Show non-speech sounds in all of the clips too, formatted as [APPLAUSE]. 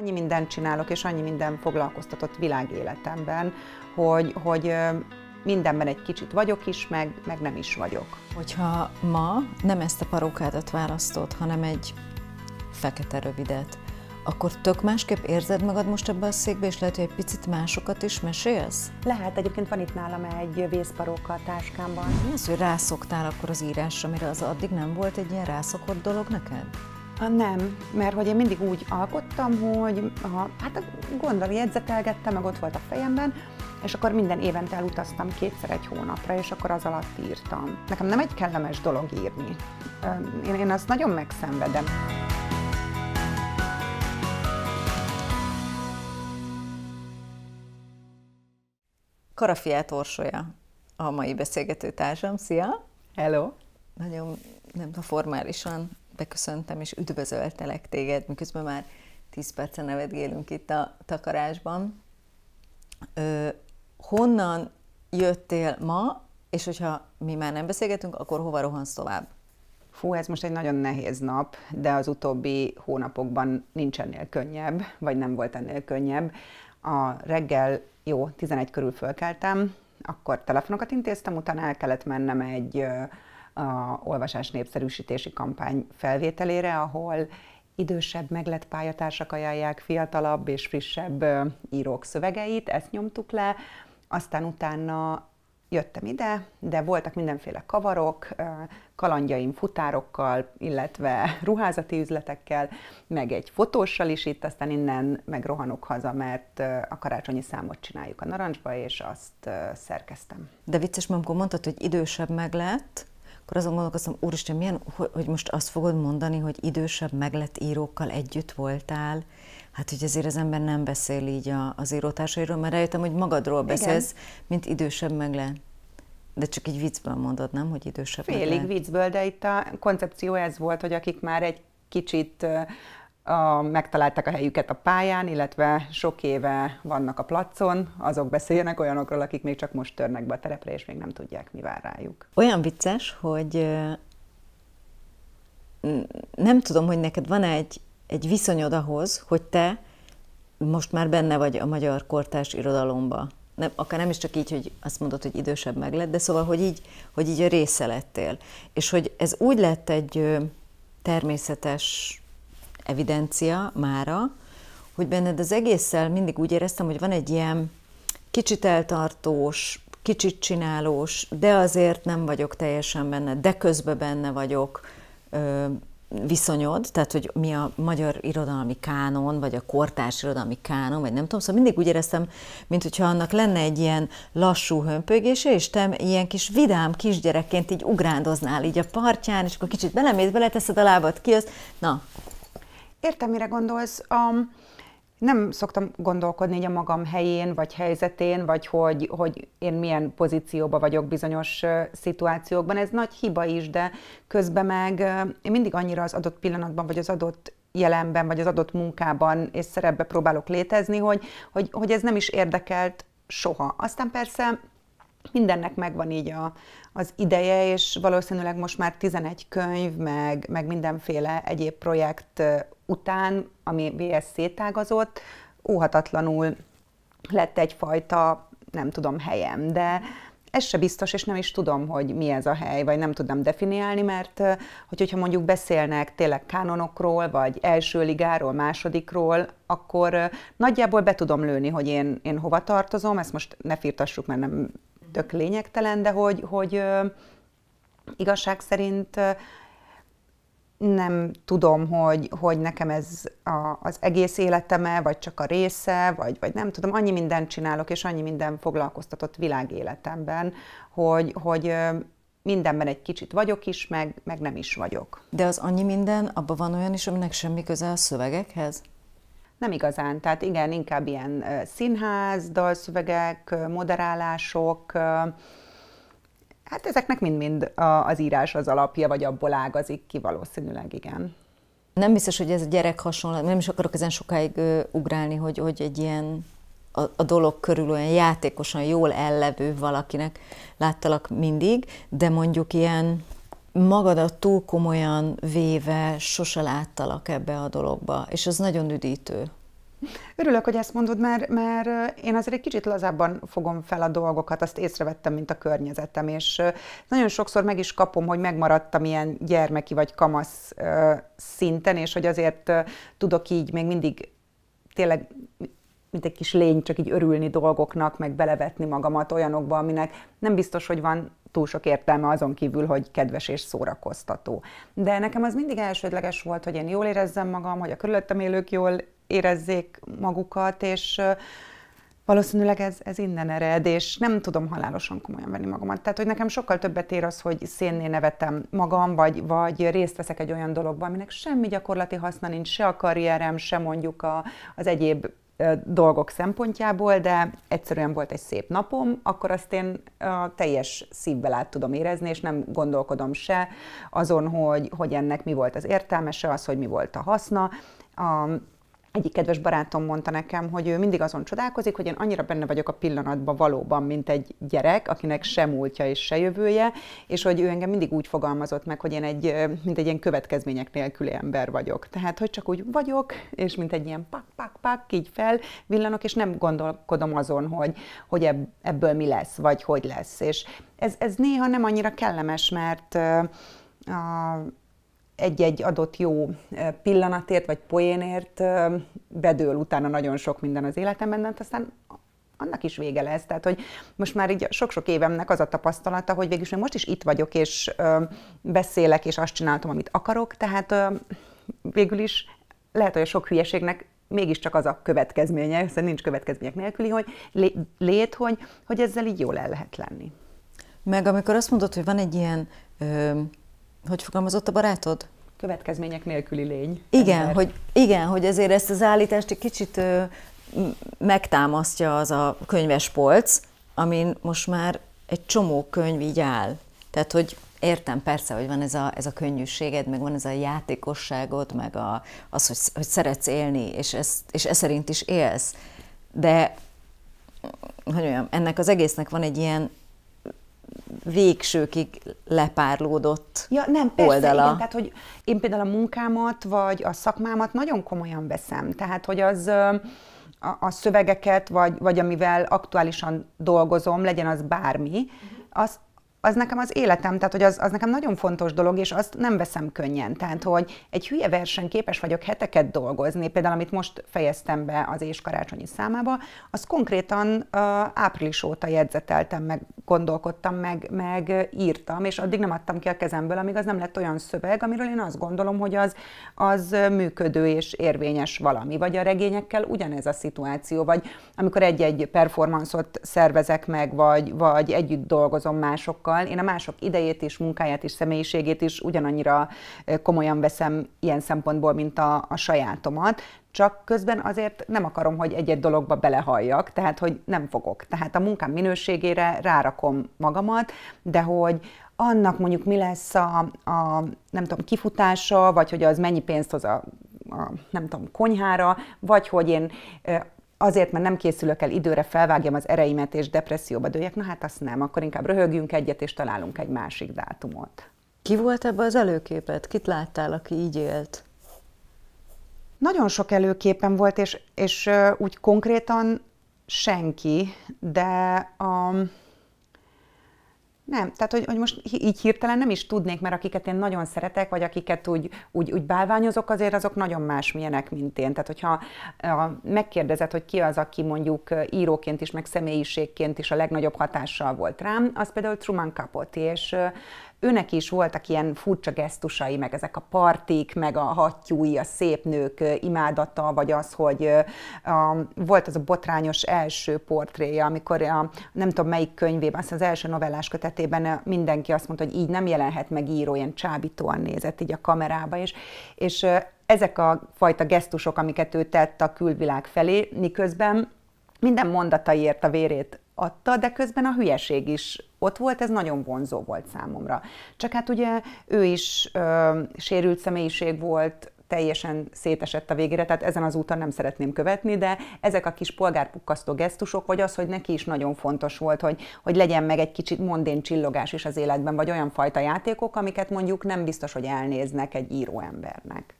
Annyi mindent csinálok, és annyi minden foglalkoztatott világéletemben, hogy, hogy mindenben egy kicsit vagyok is, meg, meg nem is vagyok. Hogyha ma nem ezt a parókádat választod, hanem egy fekete rövidet, akkor tök másképp érzed magad most ebbe a székbe, és lehet, hogy egy picit másokat is mesélsz? Lehet, egyébként van itt nálam egy vészparóka a táskámban. Mi az, hogy rászoktál akkor az írásra, amire az addig nem volt egy ilyen rászokott dolog neked? Ha nem, mert hogy én mindig úgy alkottam, hogy ha, hát a gondolom, jegyzetelgettem, meg ott volt a fejemben, és akkor minden évente elutaztam kétszer egy hónapra, és akkor az alatt írtam. Nekem nem egy kellemes dolog írni. Én, én azt nagyon megszenvedem. Karafiát Orsolya a mai beszélgető társam. Szia! Hello! Nagyon nem a formálisan beköszöntem és üdvözöltelek téged, miközben már 10 percen nevetgélünk itt a takarásban. Ö, honnan jöttél ma, és hogyha mi már nem beszélgetünk, akkor hova rohansz tovább? Fú, ez most egy nagyon nehéz nap, de az utóbbi hónapokban nincs ennél könnyebb, vagy nem volt ennél könnyebb. A reggel jó, 11 körül fölkeltem, akkor telefonokat intéztem, utána el kellett mennem egy a olvasás népszerűsítési kampány felvételére, ahol idősebb meglett pályatársak ajánlják fiatalabb és frissebb írók szövegeit, ezt nyomtuk le, aztán utána jöttem ide, de voltak mindenféle kavarok, kalandjaim futárokkal, illetve [LAUGHS] ruházati üzletekkel, meg egy fotóssal is itt, aztán innen megrohanok haza, mert a karácsonyi számot csináljuk a narancsba, és azt szerkeztem. De vicces, amikor mondtad, hogy idősebb meg lett, akkor azon gondolkoztam, úristen, milyen, hogy most azt fogod mondani, hogy idősebb meglett írókkal együtt voltál, Hát, hogy azért az ember nem beszél így a, az írótársairól, mert rájöttem, hogy magadról beszélsz, Igen. mint idősebb meg le. De csak így viccből mondod, nem, hogy idősebb Félig viccből, de itt a koncepció ez volt, hogy akik már egy kicsit a, megtalálták a helyüket a pályán, illetve sok éve vannak a placon, azok beszélnek olyanokról, akik még csak most törnek be a terepre, és még nem tudják, mi vár rájuk. Olyan vicces, hogy nem tudom, hogy neked van -e egy, egy viszonyod ahhoz, hogy te most már benne vagy a magyar kortárs irodalomba. Nem, akár nem is csak így, hogy azt mondod, hogy idősebb meg lett, de szóval, hogy így, hogy így a része lettél. És hogy ez úgy lett egy természetes evidencia mára, hogy benned az egésszel mindig úgy éreztem, hogy van egy ilyen kicsit eltartós, kicsit csinálós, de azért nem vagyok teljesen benne, de közben benne vagyok ö, viszonyod, tehát hogy mi a magyar irodalmi kánon, vagy a kortárs irodalmi kánon, vagy nem tudom, szóval mindig úgy éreztem, mint hogyha annak lenne egy ilyen lassú hömpögése, és te ilyen kis vidám kisgyerekként így ugrándoznál így a partján, és akkor kicsit belemész, beleteszed a lábad, kijössz, na, Értem, mire gondolsz. Um, nem szoktam gondolkodni így a magam helyén, vagy helyzetén, vagy hogy, hogy én milyen pozícióban vagyok bizonyos szituációkban. Ez nagy hiba is, de közben meg én mindig annyira az adott pillanatban, vagy az adott jelenben, vagy az adott munkában és szerepbe próbálok létezni, hogy, hogy, hogy ez nem is érdekelt soha. Aztán persze mindennek megvan így a, az ideje, és valószínűleg most már 11 könyv, meg, meg mindenféle egyéb projekt után, ami VS szétágazott, óhatatlanul lett egyfajta, nem tudom, helyem, de ez se biztos, és nem is tudom, hogy mi ez a hely, vagy nem tudnám definiálni, mert hogy, hogyha mondjuk beszélnek tényleg kánonokról, vagy első ligáról, másodikról, akkor nagyjából be tudom lőni, hogy én, én hova tartozom, ezt most ne firtassuk, mert nem tök lényegtelen, de hogy, hogy igazság szerint nem tudom, hogy, hogy nekem ez a, az egész életeme, vagy csak a része, vagy, vagy nem tudom, annyi mindent csinálok, és annyi minden foglalkoztatott világéletemben, hogy, hogy mindenben egy kicsit vagyok is, meg, meg nem is vagyok. De az annyi minden, abban van olyan is, aminek semmi köze a szövegekhez? Nem igazán, tehát igen, inkább ilyen színház, dalszövegek, moderálások, hát ezeknek mind-mind az írás az alapja, vagy abból ágazik ki valószínűleg, igen. Nem biztos, hogy ez a gyerek hasonló. nem is akarok ezen sokáig ugrálni, hogy, hogy egy ilyen a, a dolog körül olyan játékosan jól ellevő valakinek láttalak mindig, de mondjuk ilyen magadat túl komolyan véve sose láttalak ebbe a dologba, és ez nagyon üdítő. Örülök, hogy ezt mondod, mert, mert én azért egy kicsit lazábban fogom fel a dolgokat, azt észrevettem, mint a környezetem, és nagyon sokszor meg is kapom, hogy megmaradtam ilyen gyermeki vagy kamasz szinten, és hogy azért tudok így még mindig tényleg mint egy kis lény, csak így örülni dolgoknak, meg belevetni magamat olyanokba, aminek nem biztos, hogy van túl sok értelme azon kívül, hogy kedves és szórakoztató. De nekem az mindig elsődleges volt, hogy én jól érezzem magam, hogy a körülöttem élők jól érezzék magukat, és valószínűleg ez, ez innen ered, és nem tudom halálosan komolyan venni magamat. Tehát, hogy nekem sokkal többet ér az, hogy szénné nevetem magam, vagy, vagy részt veszek egy olyan dologban, aminek semmi gyakorlati haszna nincs, se a karrierem, se mondjuk a, az egyéb dolgok szempontjából, de egyszerűen volt egy szép napom, akkor azt én a teljes szívvel át tudom érezni, és nem gondolkodom se azon, hogy, hogy ennek mi volt az értelme, se az, hogy mi volt a haszna. A, egyik kedves barátom mondta nekem, hogy ő mindig azon csodálkozik, hogy én annyira benne vagyok a pillanatban valóban, mint egy gyerek, akinek se múltja és se jövője, és hogy ő engem mindig úgy fogalmazott meg, hogy én egy, mint egy ilyen következmények nélküli ember vagyok. Tehát, hogy csak úgy vagyok, és mint egy ilyen pak, pak, pak, így fel villanok, és nem gondolkodom azon, hogy, hogy ebből mi lesz, vagy hogy lesz. És ez, ez néha nem annyira kellemes, mert a, egy-egy adott jó pillanatért vagy poénért bedől utána nagyon sok minden az életemben, de aztán annak is vége lesz. Tehát, hogy most már így sok-sok évemnek az a tapasztalata, hogy végülis most is itt vagyok, és beszélek, és azt csináltam, amit akarok, tehát végül is lehet, hogy a sok hülyeségnek mégiscsak az a következménye, hiszen nincs következmények nélküli, hogy lé, lét, hogy, hogy ezzel így jól el lehet lenni. Meg amikor azt mondod, hogy van egy ilyen ö, hogy fogalmazott a barátod? Következmények nélküli lény. Igen, ember. hogy, igen hogy ezért ezt az állítást egy kicsit ö, megtámasztja az a könyves polc, amin most már egy csomó könyv így áll. Tehát, hogy értem persze, hogy van ez a, ez a könnyűséged, meg van ez a játékosságod, meg a, az, hogy, hogy szeretsz élni, és ez, és ez szerint is élsz. De hogy olyan, ennek az egésznek van egy ilyen végsőkig lepárlódott ja, nem, persze, oldala. Igen, tehát, hogy én például a munkámat, vagy a szakmámat nagyon komolyan veszem. Tehát, hogy az a, a szövegeket, vagy, vagy amivel aktuálisan dolgozom, legyen az bármi, azt az nekem az életem, tehát hogy az, az nekem nagyon fontos dolog, és azt nem veszem könnyen. Tehát, hogy egy hülye versen képes vagyok heteket dolgozni, például amit most fejeztem be az és karácsonyi számába, az konkrétan uh, április óta jegyzeteltem, meg gondolkodtam, meg, meg írtam, és addig nem adtam ki a kezemből, amíg az nem lett olyan szöveg, amiről én azt gondolom, hogy az, az működő és érvényes valami. Vagy a regényekkel ugyanez a szituáció, vagy amikor egy-egy performanszot szervezek meg, vagy, vagy együtt dolgozom másokkal, másokkal, én a mások idejét is, munkáját is, személyiségét is ugyanannyira komolyan veszem ilyen szempontból, mint a, a sajátomat, csak közben azért nem akarom, hogy egy-egy dologba belehalljak, tehát hogy nem fogok. Tehát a munkám minőségére rárakom magamat, de hogy annak mondjuk mi lesz a, a nem tudom, kifutása, vagy hogy az mennyi pénzt hoz a a, nem tudom, konyhára, vagy hogy én azért, mert nem készülök el időre, felvágjam az ereimet és depresszióba dőljek, na hát azt nem, akkor inkább röhögjünk egyet és találunk egy másik dátumot. Ki volt ebbe az előképet? Kit láttál, aki így élt? Nagyon sok előképen volt, és, és úgy konkrétan senki, de a, nem, tehát hogy, hogy most így hirtelen nem is tudnék, mert akiket én nagyon szeretek, vagy akiket úgy, úgy, úgy bálványozok, azért azok nagyon más milyenek, mint én. Tehát hogyha megkérdezed, hogy ki az, aki mondjuk íróként is, meg személyiségként is a legnagyobb hatással volt rám, az például Truman Capote, és Őnek is voltak ilyen furcsa gesztusai, meg ezek a partik, meg a hattyúi, a szép nők imádata, vagy az, hogy a, volt az a botrányos első portréja, amikor a, nem tudom melyik könyvében, azt az első novellás kötetében mindenki azt mondta, hogy így nem jelenhet meg író, ilyen csábítóan nézett így a kamerába, és, és ezek a fajta gesztusok, amiket ő tett a külvilág felé, miközben minden mondataiért a vérét adta, de közben a hülyeség is ott volt, ez nagyon vonzó volt számomra. Csak hát ugye ő is ö, sérült személyiség volt, teljesen szétesett a végére, tehát ezen az úton nem szeretném követni, de ezek a kis polgárpukkasztó gesztusok, vagy az, hogy neki is nagyon fontos volt, hogy, hogy legyen meg egy kicsit mondén csillogás is az életben, vagy olyan fajta játékok, amiket mondjuk nem biztos, hogy elnéznek egy író embernek.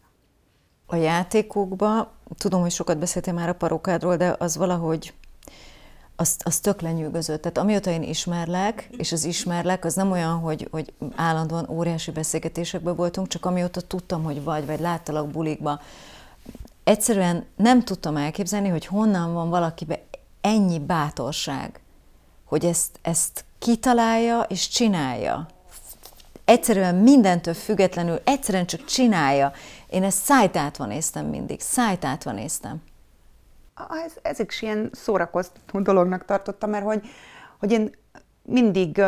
A játékokba, tudom, hogy sokat beszéltem már a parokádról, de az valahogy az, az tök lenyűgöző. Tehát amióta én ismerlek, és az ismerlek, az nem olyan, hogy, hogy állandóan óriási beszélgetésekben voltunk, csak amióta tudtam, hogy vagy, vagy láttalak bulikba. Egyszerűen nem tudtam elképzelni, hogy honnan van valakibe ennyi bátorság, hogy ezt, ezt kitalálja és csinálja. Egyszerűen mindentől függetlenül, egyszerűen csak csinálja. Én ezt szájtátva néztem mindig, szájtátva néztem. Ah, ez, ez is ilyen szórakoztató dolognak tartottam, mert hogy, hogy én mindig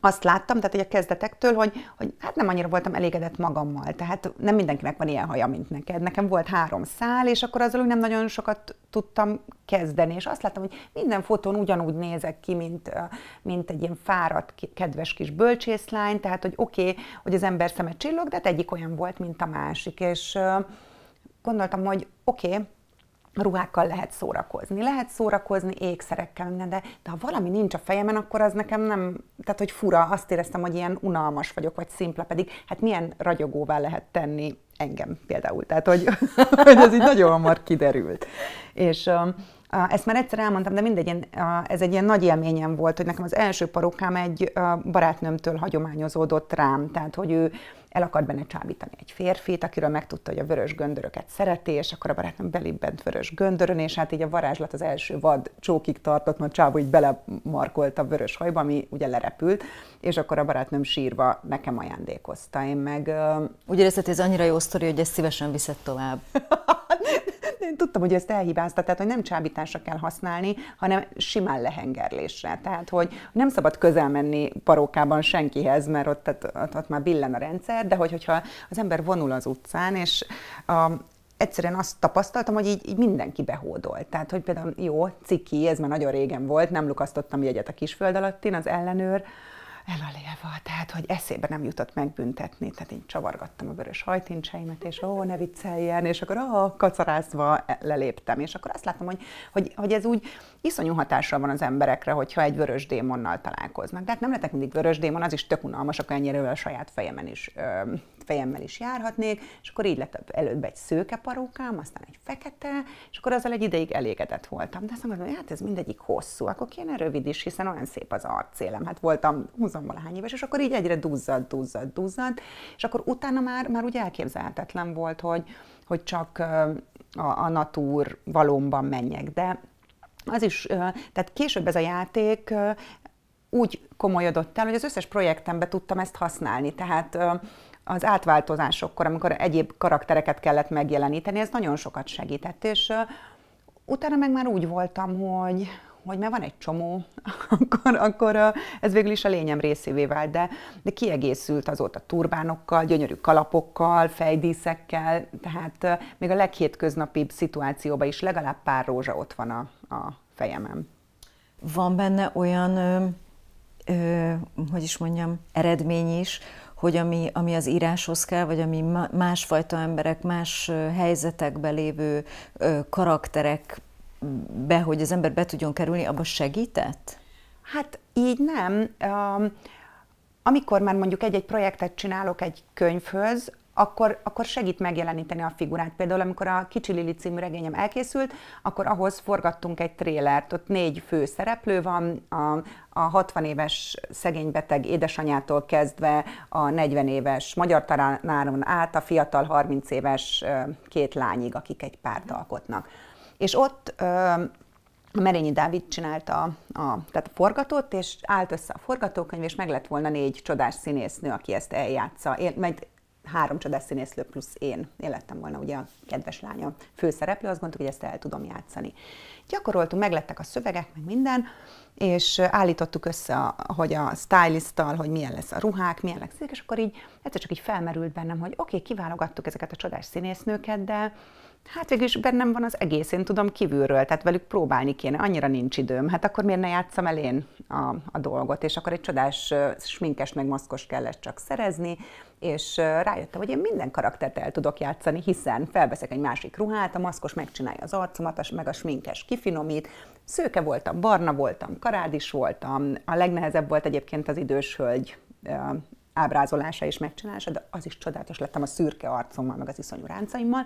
azt láttam, tehát hogy a kezdetektől, hogy, hogy hát nem annyira voltam elégedett magammal, tehát nem mindenkinek van ilyen haja, mint neked. Nekem volt három szál, és akkor azzal úgy nem nagyon sokat tudtam kezdeni, és azt láttam, hogy minden fotón ugyanúgy nézek ki, mint, mint egy ilyen fáradt, kedves kis bölcsészlány, tehát hogy oké, okay, hogy az ember szeme csillog, de hát egyik olyan volt, mint a másik, és gondoltam, hogy oké, okay, ruhákkal lehet szórakozni, lehet szórakozni ékszerekkel, minden, de, de ha valami nincs a fejemen, akkor az nekem nem, tehát hogy fura, azt éreztem, hogy ilyen unalmas vagyok, vagy szimpla, pedig hát milyen ragyogóvá lehet tenni engem például, tehát hogy, [LAUGHS] hogy ez így nagyon hamar kiderült. És ezt már egyszer elmondtam, de mindegy, ez egy ilyen nagy élményem volt, hogy nekem az első parokám egy barátnőmtől hagyományozódott rám, tehát hogy ő el akart benne csábítani egy férfit, akiről megtudta, hogy a vörös göndöröket szereti, és akkor a barátnőm belibbent vörös göndörön, és hát így a varázslat az első vad csókig tartott, mert csávó így belemarkolt a vörös hajba, ami ugye lerepült, és akkor a barátnőm sírva nekem ajándékozta. Én meg... Úgy érezted, hát ez annyira jó sztori, hogy ezt szívesen viszed tovább. [LAUGHS] Én tudtam, hogy ezt elhibázta, tehát hogy nem csábításra kell használni, hanem simán lehengerlésre. Tehát, hogy nem szabad közel menni parókában senkihez, mert ott, ott, ott már billen a rendszer, de hogy, hogyha az ember vonul az utcán, és a, egyszerűen azt tapasztaltam, hogy így, így mindenki behódolt. Tehát, hogy például jó, ciki, ez már nagyon régen volt, nem lukasztottam jegyet a kisföld alattin, az ellenőr, elalélva, tehát hogy eszébe nem jutott megbüntetni, tehát én csavargattam a vörös hajtincseimet, és ó, ne vicceljen, és akkor ó, kacarázva leléptem, és akkor azt látom, hogy, hogy, hogy ez úgy iszonyú hatással van az emberekre, hogyha egy vörös démonnal találkoznak. De hát nem lehetek mindig vörös démon, az is tök unalmas, akkor ennyire a saját fejemen is ö, fejemmel is járhatnék, és akkor így lett előbb egy szőke parókám, aztán egy fekete, és akkor azzal egy ideig elégedett voltam. De azt mondom, hogy hát ez mindegyik hosszú, akkor kéne rövid is, hiszen olyan szép az arcélem. Hát voltam húzommal hány éves, és akkor így egyre duzzad, duzzad, duzzad, és akkor utána már, már úgy elképzelhetetlen volt, hogy, hogy csak a, a natúr valóban menjek, de az is, tehát később ez a játék úgy komolyodott el, hogy az összes projektembe tudtam ezt használni. Tehát az átváltozásokkor, amikor egyéb karaktereket kellett megjeleníteni, ez nagyon sokat segített, és utána meg már úgy voltam, hogy, hogy már van egy csomó, [LAUGHS] akkor, akkor ez végül is a lényem részévé vált, de, de kiegészült azóta turbánokkal, gyönyörű kalapokkal, fejdíszekkel, tehát még a leghétköznapibb szituációban is legalább pár rózsa ott van a, a fejemem. Van benne olyan, ö, ö, hogy is mondjam, eredmény is, hogy ami, ami az íráshoz kell, vagy ami másfajta emberek, más helyzetekbe lévő karakterek be, hogy az ember be tudjon kerülni, abban segített? Hát így nem. Um amikor már mondjuk egy-egy projektet csinálok egy könyvhöz, akkor, akkor segít megjeleníteni a figurát. Például amikor a Kicsi Lili című regényem elkészült, akkor ahhoz forgattunk egy trélert, ott négy fő szereplő van, a, a 60 éves szegény beteg édesanyától kezdve a 40 éves magyar tanáron át a fiatal 30 éves két lányig, akik egy párt alkotnak. És ott a Merényi Dávid csinálta a, a, tehát a forgatót, és állt össze a forgatókönyv, és meg lett volna négy csodás színésznő, aki ezt eljátsza. Én, mert három csodás színészlő plusz én. Én lettem volna ugye a kedves lánya főszereplő, azt gondoltuk, hogy ezt el tudom játszani. Gyakoroltunk, meglettek a szövegek, meg minden, és állítottuk össze, a, hogy a stylisttal, hogy milyen lesz a ruhák, milyen lesz, és akkor így egyszer csak így felmerült bennem, hogy oké, okay, kiválogattuk ezeket a csodás színésznőket, de Hát végül is bennem van az egész, én tudom kívülről, tehát velük próbálni kéne, annyira nincs időm. Hát akkor miért ne játszam el én a, a dolgot, és akkor egy csodás sminkes meg maszkos kellett csak szerezni, és rájöttem, hogy én minden karaktert el tudok játszani, hiszen felveszek egy másik ruhát, a maszkos megcsinálja az arcomat, meg a sminkes kifinomít, szőke voltam, barna voltam, karádis voltam, a legnehezebb volt egyébként az idős hölgy ábrázolása és megcsinálása, de az is csodálatos lettem a szürke arcommal, meg az iszonyú ráncaimmal,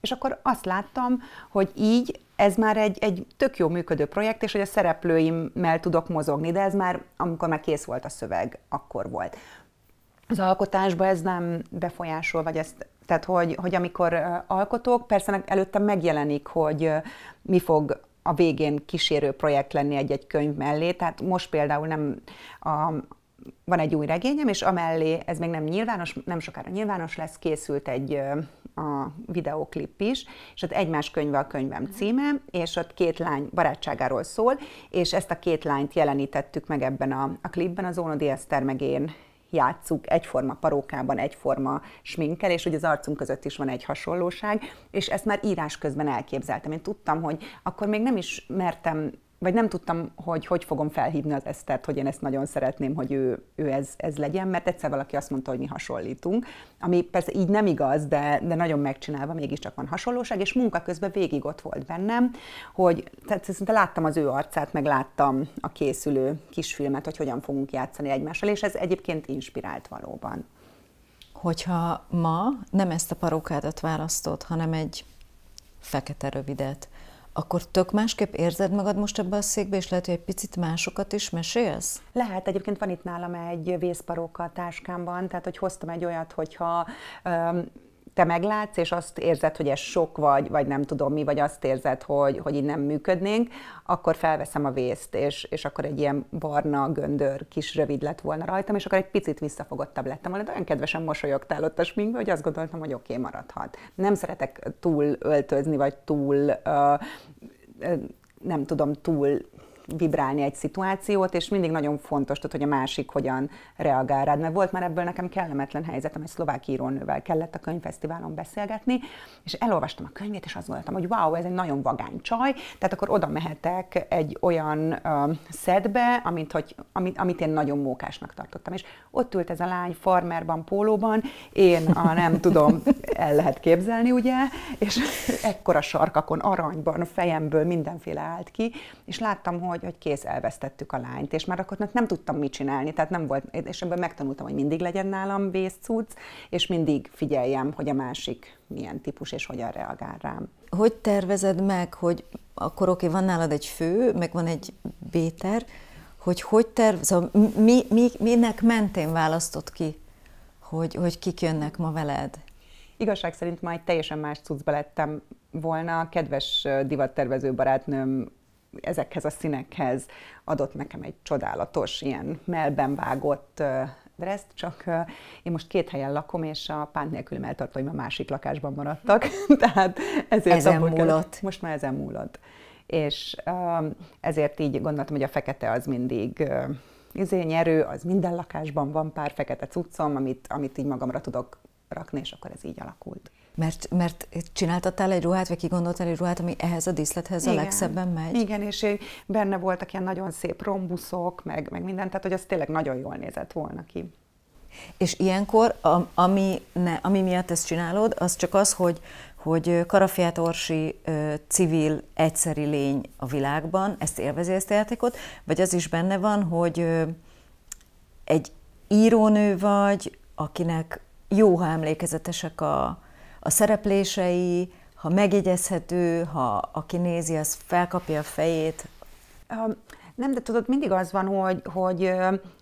és akkor azt láttam, hogy így ez már egy, egy tök jó működő projekt, és hogy a szereplőimmel tudok mozogni, de ez már, amikor már kész volt a szöveg, akkor volt. Az alkotásba ez nem befolyásol, vagy ezt tehát, hogy, hogy amikor alkotok, persze előtte megjelenik, hogy mi fog a végén kísérő projekt lenni egy-egy könyv mellé. Tehát most például nem a, van egy új regényem, és amellé, ez még nem nyilvános, nem sokára nyilvános lesz, készült egy a videóklip is, és ott Egymás könyve a könyvem mhm. címe, és ott két lány barátságáról szól, és ezt a két lányt jelenítettük meg ebben a, a klipben, az Ónodi Eszter meg én játszuk egyforma parókában, egyforma sminkkel, és hogy az arcunk között is van egy hasonlóság, és ezt már írás közben elképzeltem. Én tudtam, hogy akkor még nem is mertem vagy nem tudtam, hogy hogy fogom felhívni az Esztert, hogy én ezt nagyon szeretném, hogy ő, ő ez, ez legyen, mert egyszer valaki azt mondta, hogy mi hasonlítunk, ami persze így nem igaz, de, de nagyon megcsinálva mégiscsak van hasonlóság, és munka közben végig ott volt bennem, hogy tehát szinte láttam az ő arcát, meg láttam a készülő kisfilmet, hogy hogyan fogunk játszani egymással, és ez egyébként inspirált valóban. Hogyha ma nem ezt a parókádat választod, hanem egy fekete rövidet, akkor tök másképp érzed magad most ebbe a székbe, és lehet, hogy egy picit másokat is mesélsz? Lehet, egyébként van itt nálam egy vészparóka a táskámban, tehát hogy hoztam egy olyat, hogyha um, te meglátsz, és azt érzed, hogy ez sok vagy, vagy nem tudom mi, vagy azt érzed, hogy, hogy így nem működnénk, akkor felveszem a vészt, és, és akkor egy ilyen barna göndör kis rövid lett volna rajtam, és akkor egy picit visszafogottabb lettem volna, de olyan kedvesen mosolyogtál ott a sminkbe, hogy azt gondoltam, hogy oké, okay, maradhat. Nem szeretek túl öltözni, vagy túl, uh, nem tudom, túl vibrálni egy szituációt, és mindig nagyon fontos, tehát, hogy a másik hogyan reagál rád. Mert volt már ebből nekem kellemetlen helyzetem, egy szlovák írónővel kellett a könyvfesztiválon beszélgetni, és elolvastam a könyvét, és azt gondoltam, hogy wow, ez egy nagyon vagány csaj, tehát akkor oda mehetek egy olyan ö, szedbe, amit, hogy, amit, amit én nagyon mókásnak tartottam. És ott ült ez a lány farmerban, pólóban, én a nem tudom, el lehet képzelni, ugye, és ekkora sarkakon, aranyban, a fejemből mindenféle állt ki, és láttam, hogy hogy, hogy kész, elvesztettük a lányt, és már akkor nem tudtam mit csinálni, tehát nem volt, és ebből megtanultam, hogy mindig legyen nálam vészcuc, és mindig figyeljem, hogy a másik milyen típus, és hogyan reagál rám. Hogy tervezed meg, hogy akkor oké, van nálad egy fő, meg van egy béter, hogy hogy tervez, szóval mi, mi, minek mentén választott ki, hogy, hogy kik jönnek ma veled? Igazság szerint ma egy teljesen más cuccba lettem volna. Kedves divattervező barátnőm ezekhez a színekhez adott nekem egy csodálatos, ilyen melben vágott dresszt, csak én most két helyen lakom, és a pánt nélkül eltartóim a másik lakásban maradtak, [LAUGHS] tehát ezért ezen múlott. Most már ezen múlott. És ezért így gondoltam, hogy a fekete az mindig izé nyerő, az minden lakásban van pár fekete cuccom, amit, amit így magamra tudok rakni, és akkor ez így alakult. Mert, mert csináltattál egy ruhát, vagy kigondoltál egy ruhát, ami ehhez a díszlethez igen, a legszebben megy? Igen, és benne voltak ilyen nagyon szép rombuszok, meg, meg minden, tehát hogy az tényleg nagyon jól nézett volna ki. És ilyenkor, ami, ne, ami miatt ezt csinálod, az csak az, hogy, hogy Karafiát Orsi civil, egyszeri lény a világban, ezt élvezi ezt a játékot, vagy az is benne van, hogy egy írónő vagy, akinek jó, ha emlékezetesek a, a szereplései, ha megjegyezhető, ha aki nézi, az felkapja a fejét. Nem, de tudod, mindig az van, hogy, hogy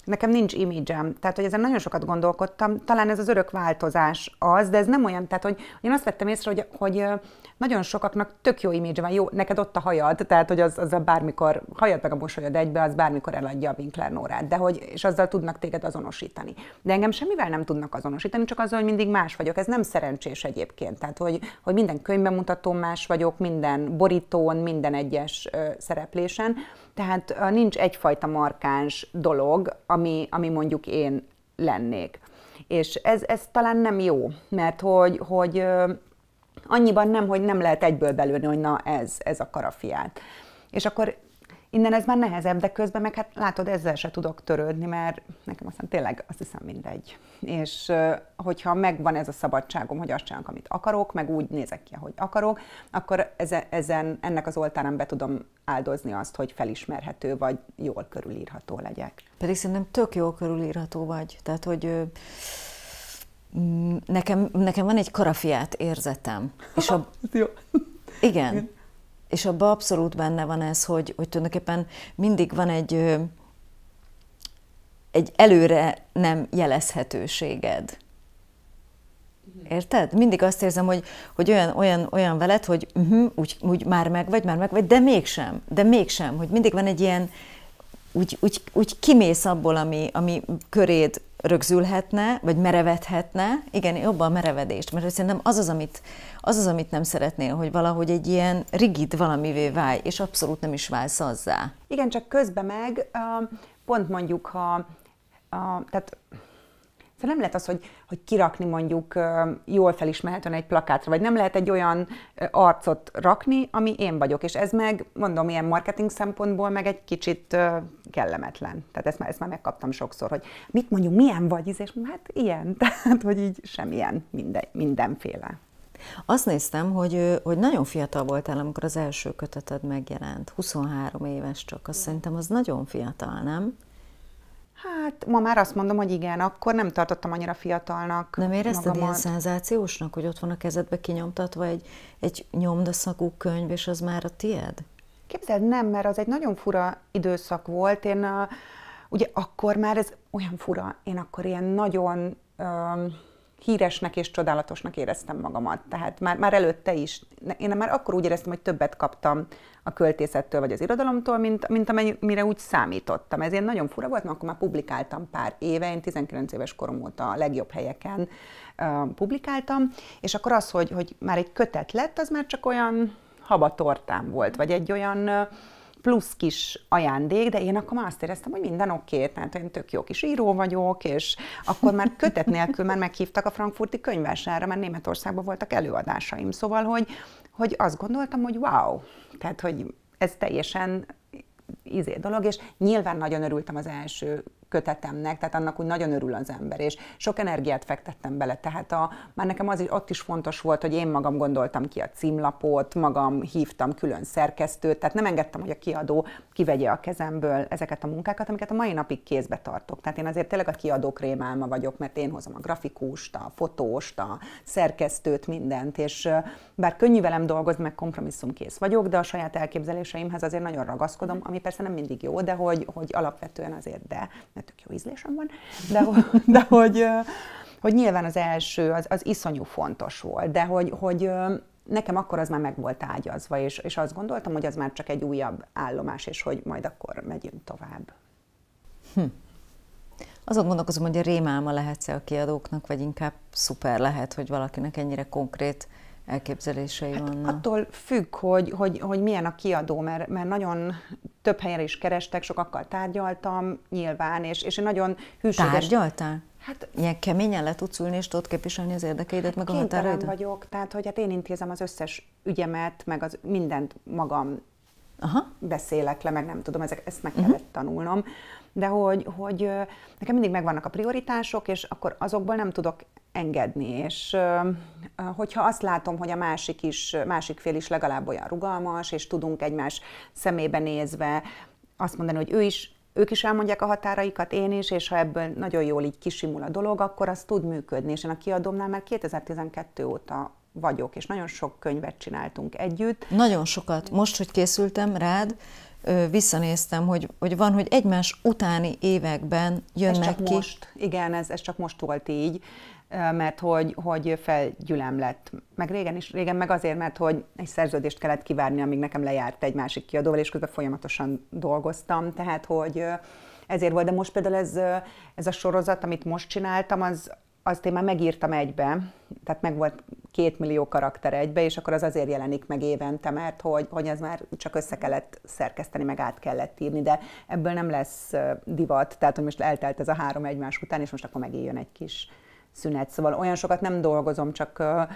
nekem nincs imidzsem. Tehát, hogy ezen nagyon sokat gondolkodtam. Talán ez az örök változás az, de ez nem olyan. Tehát, hogy én azt vettem észre, hogy, hogy nagyon sokaknak tök jó imidzse van. Jó, neked ott a hajad, tehát, hogy az, a bármikor, hajad meg a mosolyod egybe, az bármikor eladja a Winkler Nórát, de hogy, és azzal tudnak téged azonosítani. De engem semmivel nem tudnak azonosítani, csak azzal, hogy mindig más vagyok. Ez nem szerencsés egyébként. Tehát, hogy, hogy minden mutatom más vagyok, minden borítón, minden egyes ö, szereplésen. Tehát nincs egyfajta markáns dolog, ami, ami mondjuk én lennék. És ez, ez talán nem jó, mert hogy, hogy annyiban nem, hogy nem lehet egyből belőni, hogy na ez, ez a karafiát. És akkor Innen ez már nehezebb, de közben meg hát látod, ezzel se tudok törődni, mert nekem aztán tényleg azt hiszem mindegy. És hogyha megvan ez a szabadságom, hogy azt csinálok, amit akarok, meg úgy nézek ki, ahogy akarok, akkor ezen, ennek az oltárán be tudom áldozni azt, hogy felismerhető vagy jól körülírható legyek. Pedig szerintem tök jól körülírható vagy. Tehát, hogy mm, nekem, nekem van egy karafiát érzetem. És a... [LAUGHS] Jó. Igen és abban abszolút benne van ez, hogy, hogy tulajdonképpen mindig van egy, egy előre nem jelezhetőséged. Mhm. Érted? Mindig azt érzem, hogy, hogy olyan, olyan, olyan veled, hogy uh-huh, úgy, úgy már meg vagy, már meg vagy, de mégsem, de mégsem, hogy mindig van egy ilyen, úgy, úgy, úgy kimész abból, ami, ami köréd rögzülhetne, vagy merevedhetne, igen, jobban a merevedést, mert szerintem az az, amit, az az, amit nem szeretnél, hogy valahogy egy ilyen rigid valamivé válj, és abszolút nem is válsz azzá. Igen, csak közben meg pont mondjuk, ha a, tehát Szóval nem lehet az, hogy, hogy kirakni mondjuk jól felismerhetően egy plakátra, vagy nem lehet egy olyan arcot rakni, ami én vagyok. És ez meg, mondom, ilyen marketing szempontból meg egy kicsit kellemetlen. Tehát ezt már, ezt már megkaptam sokszor, hogy mit mondjuk, milyen vagy, és hát ilyen, [LAUGHS] tehát hogy így semmilyen, minden, mindenféle. Azt néztem, hogy, hogy nagyon fiatal voltál, amikor az első köteted megjelent. 23 éves csak, azt szerintem az nagyon fiatal, nem? Hát ma már azt mondom, hogy igen, akkor nem tartottam annyira fiatalnak. Nem érezted magamat. ilyen szenzációsnak, hogy ott van a kezedbe kinyomtatva egy, egy nyomdaszakú könyv, és az már a tied? Képzeld, nem, mert az egy nagyon fura időszak volt. Én a, ugye akkor már ez olyan fura, én akkor ilyen nagyon... Um, híresnek és csodálatosnak éreztem magamat. Tehát már, már előtte is, én már akkor úgy éreztem, hogy többet kaptam a költészettől vagy az irodalomtól, mint, mint amire úgy számítottam. Ez ilyen nagyon fura volt, mert akkor már publikáltam pár éve, én 19 éves korom óta a legjobb helyeken uh, publikáltam, és akkor az, hogy, hogy már egy kötet lett, az már csak olyan habatortám volt, vagy egy olyan uh, plusz kis ajándék, de én akkor már azt éreztem, hogy minden oké, okay, tehát én tök jó kis író vagyok, és akkor már kötet nélkül már meghívtak a frankfurti könyvásárra, mert Németországban voltak előadásaim, szóval, hogy, hogy azt gondoltam, hogy wow, tehát, hogy ez teljesen izé dolog, és nyilván nagyon örültem az első kötetemnek, tehát annak úgy nagyon örül az ember, és sok energiát fektettem bele, tehát a, már nekem az, ott is fontos volt, hogy én magam gondoltam ki a címlapot, magam hívtam külön szerkesztőt, tehát nem engedtem, hogy a kiadó kivegye a kezemből ezeket a munkákat, amiket a mai napig kézbe tartok. Tehát én azért tényleg a kiadó krémálma vagyok, mert én hozom a grafikust, a fotóst, a szerkesztőt, mindent, és bár könnyű velem dolgozni, meg kompromisszumkész vagyok, de a saját elképzeléseimhez azért nagyon ragaszkodom, ami persze nem mindig jó, de hogy, hogy alapvetően azért de mert tök jó ízlésem van, de, [LAUGHS] de hogy, hogy nyilván az első, az, az iszonyú fontos volt, de hogy, hogy nekem akkor az már meg volt ágyazva, és, és azt gondoltam, hogy az már csak egy újabb állomás, és hogy majd akkor megyünk tovább. Hm. Azon gondolkozom, hogy a rémálma lehetsz-e a kiadóknak, vagy inkább szuper lehet, hogy valakinek ennyire konkrét elképzelései hát vannak? Attól függ, hogy, hogy, hogy milyen a kiadó, mert, mert nagyon több helyen is kerestek, sokakkal tárgyaltam nyilván, és, és én nagyon hűséges... Tárgyaltál? Hát, Ilyen keményen le tudsz ülni, és tudod képviselni az érdekeidet, hát meg a hát határaidat? vagyok, tehát hogy hát én intézem az összes ügyemet, meg az mindent magam Aha. beszélek le, meg nem tudom, ezek, ezt meg mhm. kellett uh-huh. tanulnom, de hogy, hogy nekem mindig megvannak a prioritások, és akkor azokból nem tudok engedni, és hogyha azt látom, hogy a másik, is, másik fél is legalább olyan rugalmas, és tudunk egymás szemébe nézve azt mondani, hogy ő is ők is elmondják a határaikat, én is, és ha ebből nagyon jól így kisimul a dolog, akkor az tud működni. És én a kiadómnál már 2012 óta vagyok, és nagyon sok könyvet csináltunk együtt. Nagyon sokat. Most, hogy készültem rád, visszanéztem, hogy, hogy van, hogy egymás utáni években jönnek ez csak ki. Most, igen, ez, ez csak most volt így mert hogy, hogy felgyülem lett. Meg régen is, régen meg azért, mert hogy egy szerződést kellett kivárni, amíg nekem lejárt egy másik kiadóval, és közben folyamatosan dolgoztam, tehát hogy ezért volt, de most például ez, ez a sorozat, amit most csináltam, az, azt én már megírtam egybe, tehát meg volt két millió karakter egybe, és akkor az azért jelenik meg évente, mert hogy, hogy ez már csak össze kellett szerkeszteni, meg át kellett írni, de ebből nem lesz divat, tehát hogy most eltelt ez a három egymás után, és most akkor megéljön egy kis szünet. Szóval olyan sokat nem dolgozom, csak a,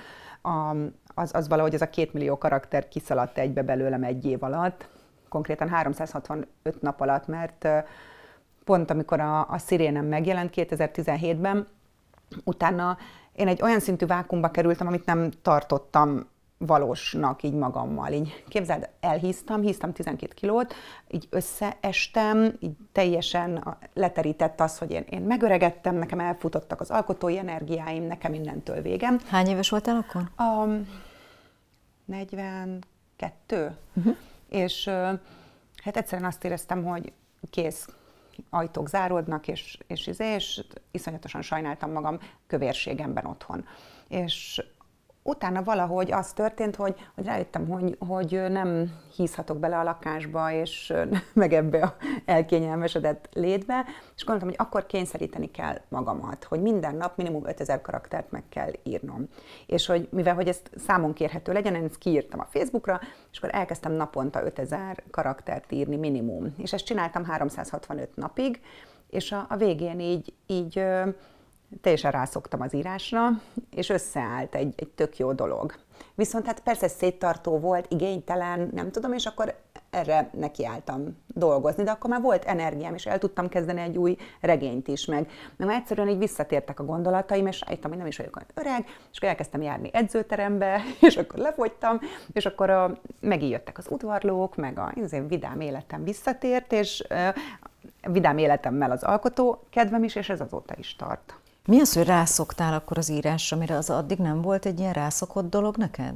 az, az valahogy ez a két millió karakter kiszaladt egybe belőlem egy év alatt, konkrétan 365 nap alatt, mert pont amikor a, a szirénem megjelent 2017-ben, utána én egy olyan szintű vákumba kerültem, amit nem tartottam valósnak így magammal. Így képzeld, elhíztam, híztam 12 kilót, így összeestem, így teljesen leterített az, hogy én, én megöregettem, nekem elfutottak az alkotói energiáim, nekem innentől végem. Hány éves voltál akkor? A 42. Uh-huh. És hát egyszerűen azt éreztem, hogy kész, ajtók záródnak, és, és, és, izé, és iszonyatosan sajnáltam magam kövérségemben otthon. És utána valahogy az történt, hogy, hogy rájöttem, hogy, hogy nem hízhatok bele a lakásba, és [LAUGHS] meg ebbe a elkényelmesedett létbe, és gondoltam, hogy akkor kényszeríteni kell magamat, hogy minden nap minimum 5000 karaktert meg kell írnom. És hogy mivel hogy ezt számon kérhető legyen, én ezt kiírtam a Facebookra, és akkor elkezdtem naponta 5000 karaktert írni minimum. És ezt csináltam 365 napig, és a, a végén így, így teljesen rászoktam az írásra, és összeállt egy, egy tök jó dolog. Viszont hát persze széttartó volt, igénytelen, nem tudom, és akkor erre nekiálltam dolgozni, de akkor már volt energiám, és el tudtam kezdeni egy új regényt is meg. Na, már egyszerűen így visszatértek a gondolataim, és rájöttem, hogy nem is vagyok olyan öreg, és akkor elkezdtem járni edzőterembe, [LAUGHS] és akkor lefogytam, és akkor megijöttek az udvarlók, meg a az én vidám életem visszatért, és uh, vidám életemmel az alkotó kedvem is, és ez azóta is tart. Mi az, hogy rászoktál akkor az írásra, amire az addig nem volt egy ilyen rászokott dolog neked?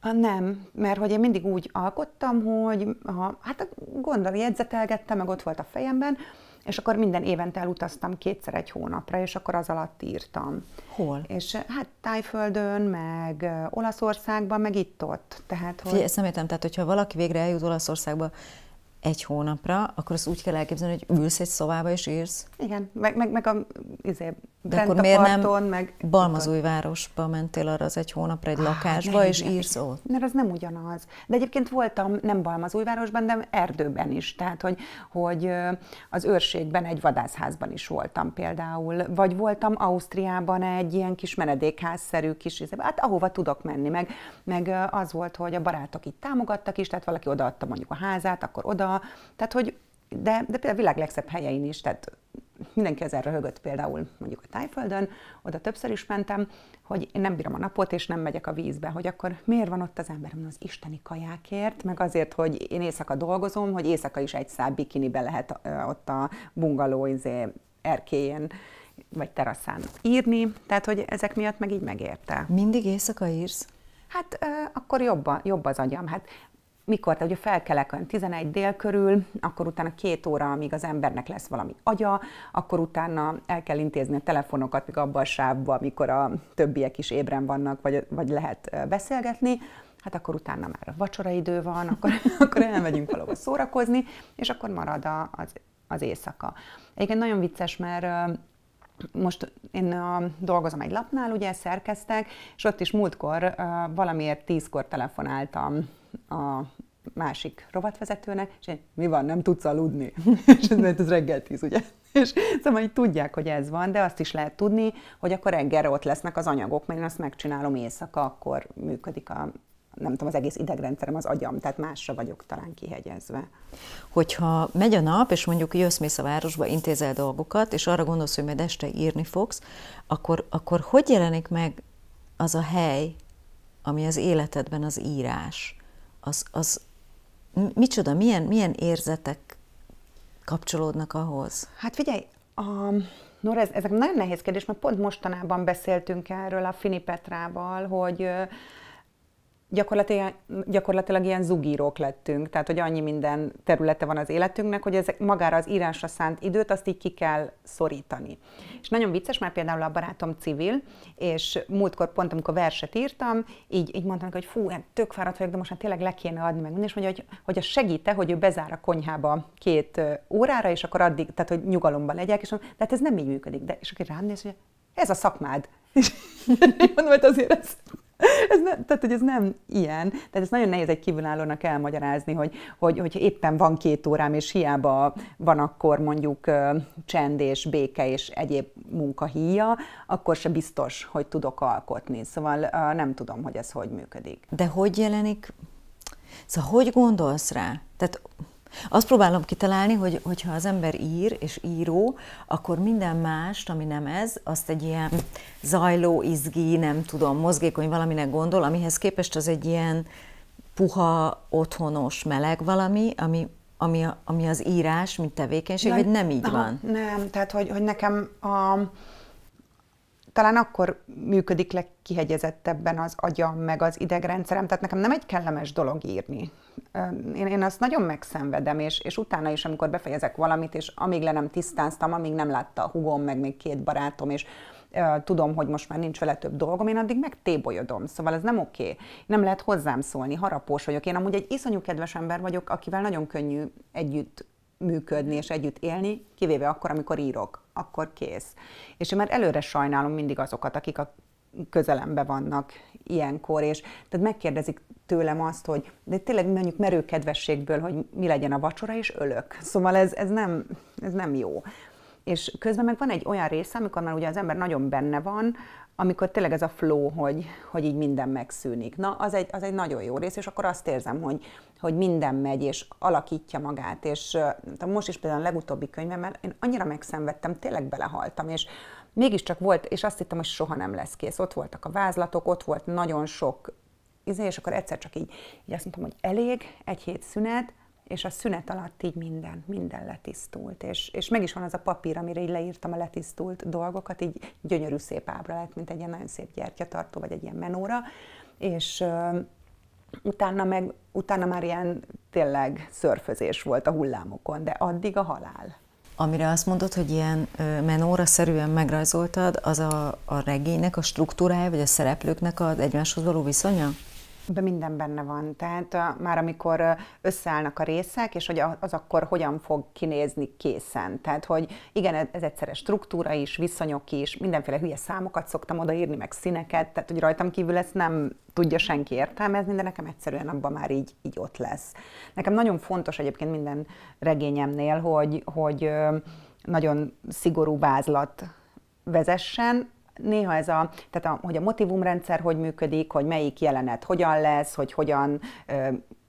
Nem, mert hogy én mindig úgy alkottam, hogy ha, hát gondolj, jegyzetelgettem, meg ott volt a fejemben, és akkor minden évente elutaztam kétszer egy hónapra, és akkor az alatt írtam. Hol? És hát Tájföldön, meg Olaszországban, meg itt-ott. Tehát, hogy... Figyelj, ezt nem értem, tehát hogyha valaki végre eljut Olaszországba, egy hónapra, akkor azt úgy kell elképzelni, hogy ülsz egy szobába és írsz. Igen, meg, meg, meg a izé, De akkor a miért parton, nem meg... Balmazújvárosba mentél arra az egy hónapra egy ah, lakásba, nem, és nem. írsz ott? Mert az nem ugyanaz. De egyébként voltam nem Balmazújvárosban, de erdőben is. Tehát, hogy, hogy az őrségben egy vadászházban is voltam például. Vagy voltam Ausztriában egy ilyen kis menedékházszerű kis, hát ahova tudok menni. Meg, meg az volt, hogy a barátok itt támogattak is, tehát valaki odaadta mondjuk a házát, akkor oda tehát hogy, de, de például a világ legszebb helyein is, tehát mindenki ezzel röhögött például mondjuk a tájföldön, oda többször is mentem, hogy én nem bírom a napot, és nem megyek a vízbe, hogy akkor miért van ott az ember, az isteni kajákért, meg azért, hogy én éjszaka dolgozom, hogy éjszaka is egy szál bikinibe lehet ott a bungaló izé, erkélyén vagy teraszán írni, tehát hogy ezek miatt meg így megérte. Mindig éjszaka írsz? Hát akkor jobb, a, jobb az agyam. Hát mikor, tehát ugye felkelek olyan 11 dél körül, akkor utána két óra, amíg az embernek lesz valami agya, akkor utána el kell intézni a telefonokat, még abban a sávban, amikor a többiek is ébren vannak, vagy, vagy lehet beszélgetni, hát akkor utána már a vacsora idő van, akkor, [LAUGHS] akkor elmegyünk valahova szórakozni, és akkor marad a, az, az éjszaka. Egyébként nagyon vicces, mert most én a, dolgozom egy lapnál, ugye szerkeztek, és ott is múltkor valamiért tízkor telefonáltam a másik rovatvezetőnek, és én, mi van, nem tudsz aludni? [LAUGHS] és ez, ez reggel tíz, ugye? És szóval így tudják, hogy ez van, de azt is lehet tudni, hogy akkor reggel ott lesznek az anyagok, mert én azt megcsinálom éjszaka, akkor működik a, nem tudom, az egész idegrendszerem, az agyam, tehát másra vagyok talán kihegyezve. Hogyha megy a nap, és mondjuk jössz, mész a városba, intézel dolgokat, és arra gondolsz, hogy majd este írni fogsz, akkor, akkor hogy jelenik meg az a hely, ami az életedben az írás? az, az micsoda, milyen, milyen érzetek kapcsolódnak ahhoz? Hát figyelj, a, Nora, ez, ezek nagyon nehéz kérdés, mert pont mostanában beszéltünk erről a Fini Petrával, hogy gyakorlatilag, gyakorlatilag ilyen zugírók lettünk, tehát hogy annyi minden területe van az életünknek, hogy ezek magára az írásra szánt időt azt így ki kell szorítani. És nagyon vicces, mert például a barátom civil, és múltkor pont, amikor verset írtam, így, így mondtam, hogy fú, hát tök fáradt vagyok, de most már tényleg le kéne adni meg és mondja, hogy, hogy a segíte, hogy ő bezár a konyhába két órára, és akkor addig, tehát hogy nyugalomban legyek, és mondom, de hát ez nem így működik. De, és aki rám néz, hogy ez a szakmád. [LAUGHS] És mondom, hogy hát azért ez [LAUGHS] ez ne, tehát, hogy ez nem ilyen. Tehát ez nagyon nehéz egy kívülállónak elmagyarázni, hogy, hogy, hogy éppen van két órám, és hiába van akkor mondjuk csend és béke és egyéb munkahíja, akkor se biztos, hogy tudok alkotni. Szóval nem tudom, hogy ez hogy működik. De hogy jelenik? Szóval hogy gondolsz rá? Tehát azt próbálom kitalálni, hogy hogyha az ember ír és író, akkor minden mást, ami nem ez, azt egy ilyen zajló, izgi, nem tudom, mozgékony valaminek gondol, amihez képest az egy ilyen puha, otthonos, meleg valami, ami, ami, a, ami az írás, mint tevékenység, Na, vagy nem így aha, van? Nem, tehát hogy, hogy nekem a talán akkor működik legkihegyezettebben az agyam, meg az idegrendszerem, tehát nekem nem egy kellemes dolog írni. Én, én azt nagyon megszenvedem, és, és utána is, amikor befejezek valamit, és amíg le nem tisztáztam, amíg nem látta a hugom, meg még két barátom, és tudom, hogy most már nincs vele több dolgom, én addig megtébolyodom, szóval ez nem oké. Okay. Nem lehet hozzám szólni, harapós vagyok. Én amúgy egy iszonyú kedves ember vagyok, akivel nagyon könnyű együtt működni és együtt élni, kivéve akkor, amikor írok akkor kész. És én már előre sajnálom mindig azokat, akik a közelembe vannak ilyenkor, és tehát megkérdezik tőlem azt, hogy de tényleg mondjuk merő kedvességből, hogy mi legyen a vacsora, és ölök. Szóval ez, ez, nem, ez nem jó. És közben meg van egy olyan része, amikor már ugye az ember nagyon benne van, amikor tényleg ez a flow, hogy, hogy így minden megszűnik. Na, az egy, az egy nagyon jó rész, és akkor azt érzem, hogy, hogy minden megy, és alakítja magát, és most is például a legutóbbi könyvemmel én annyira megszenvedtem, tényleg belehaltam, és mégiscsak volt, és azt hittem, hogy soha nem lesz kész. Ott voltak a vázlatok, ott volt nagyon sok izé, és akkor egyszer csak így, így azt mondtam, hogy elég, egy hét szünet, és a szünet alatt így minden, minden letisztult, és, és meg is van az a papír, amire így leírtam a letisztult dolgokat, így gyönyörű szép ábra lett, mint egy ilyen nagyon szép gyertyatartó, vagy egy ilyen menóra, és uh, utána meg, utána már ilyen tényleg szörfözés volt a hullámokon, de addig a halál. Amire azt mondod, hogy ilyen menóra-szerűen megrajzoltad, az a, a regénynek a struktúrája, vagy a szereplőknek az egymáshoz való viszonya? De minden benne van. Tehát a, már amikor összeállnak a részek, és hogy az akkor hogyan fog kinézni készen. Tehát, hogy igen, ez egyszerre struktúra is, viszonyok is, mindenféle hülye számokat szoktam odaírni, meg színeket, tehát, hogy rajtam kívül ezt nem tudja senki értelmezni, de nekem egyszerűen abban már így, így ott lesz. Nekem nagyon fontos egyébként minden regényemnél, hogy, hogy nagyon szigorú vázlat vezessen, néha ez a, tehát a, hogy a motivumrendszer hogy működik, hogy melyik jelenet hogyan lesz, hogy hogyan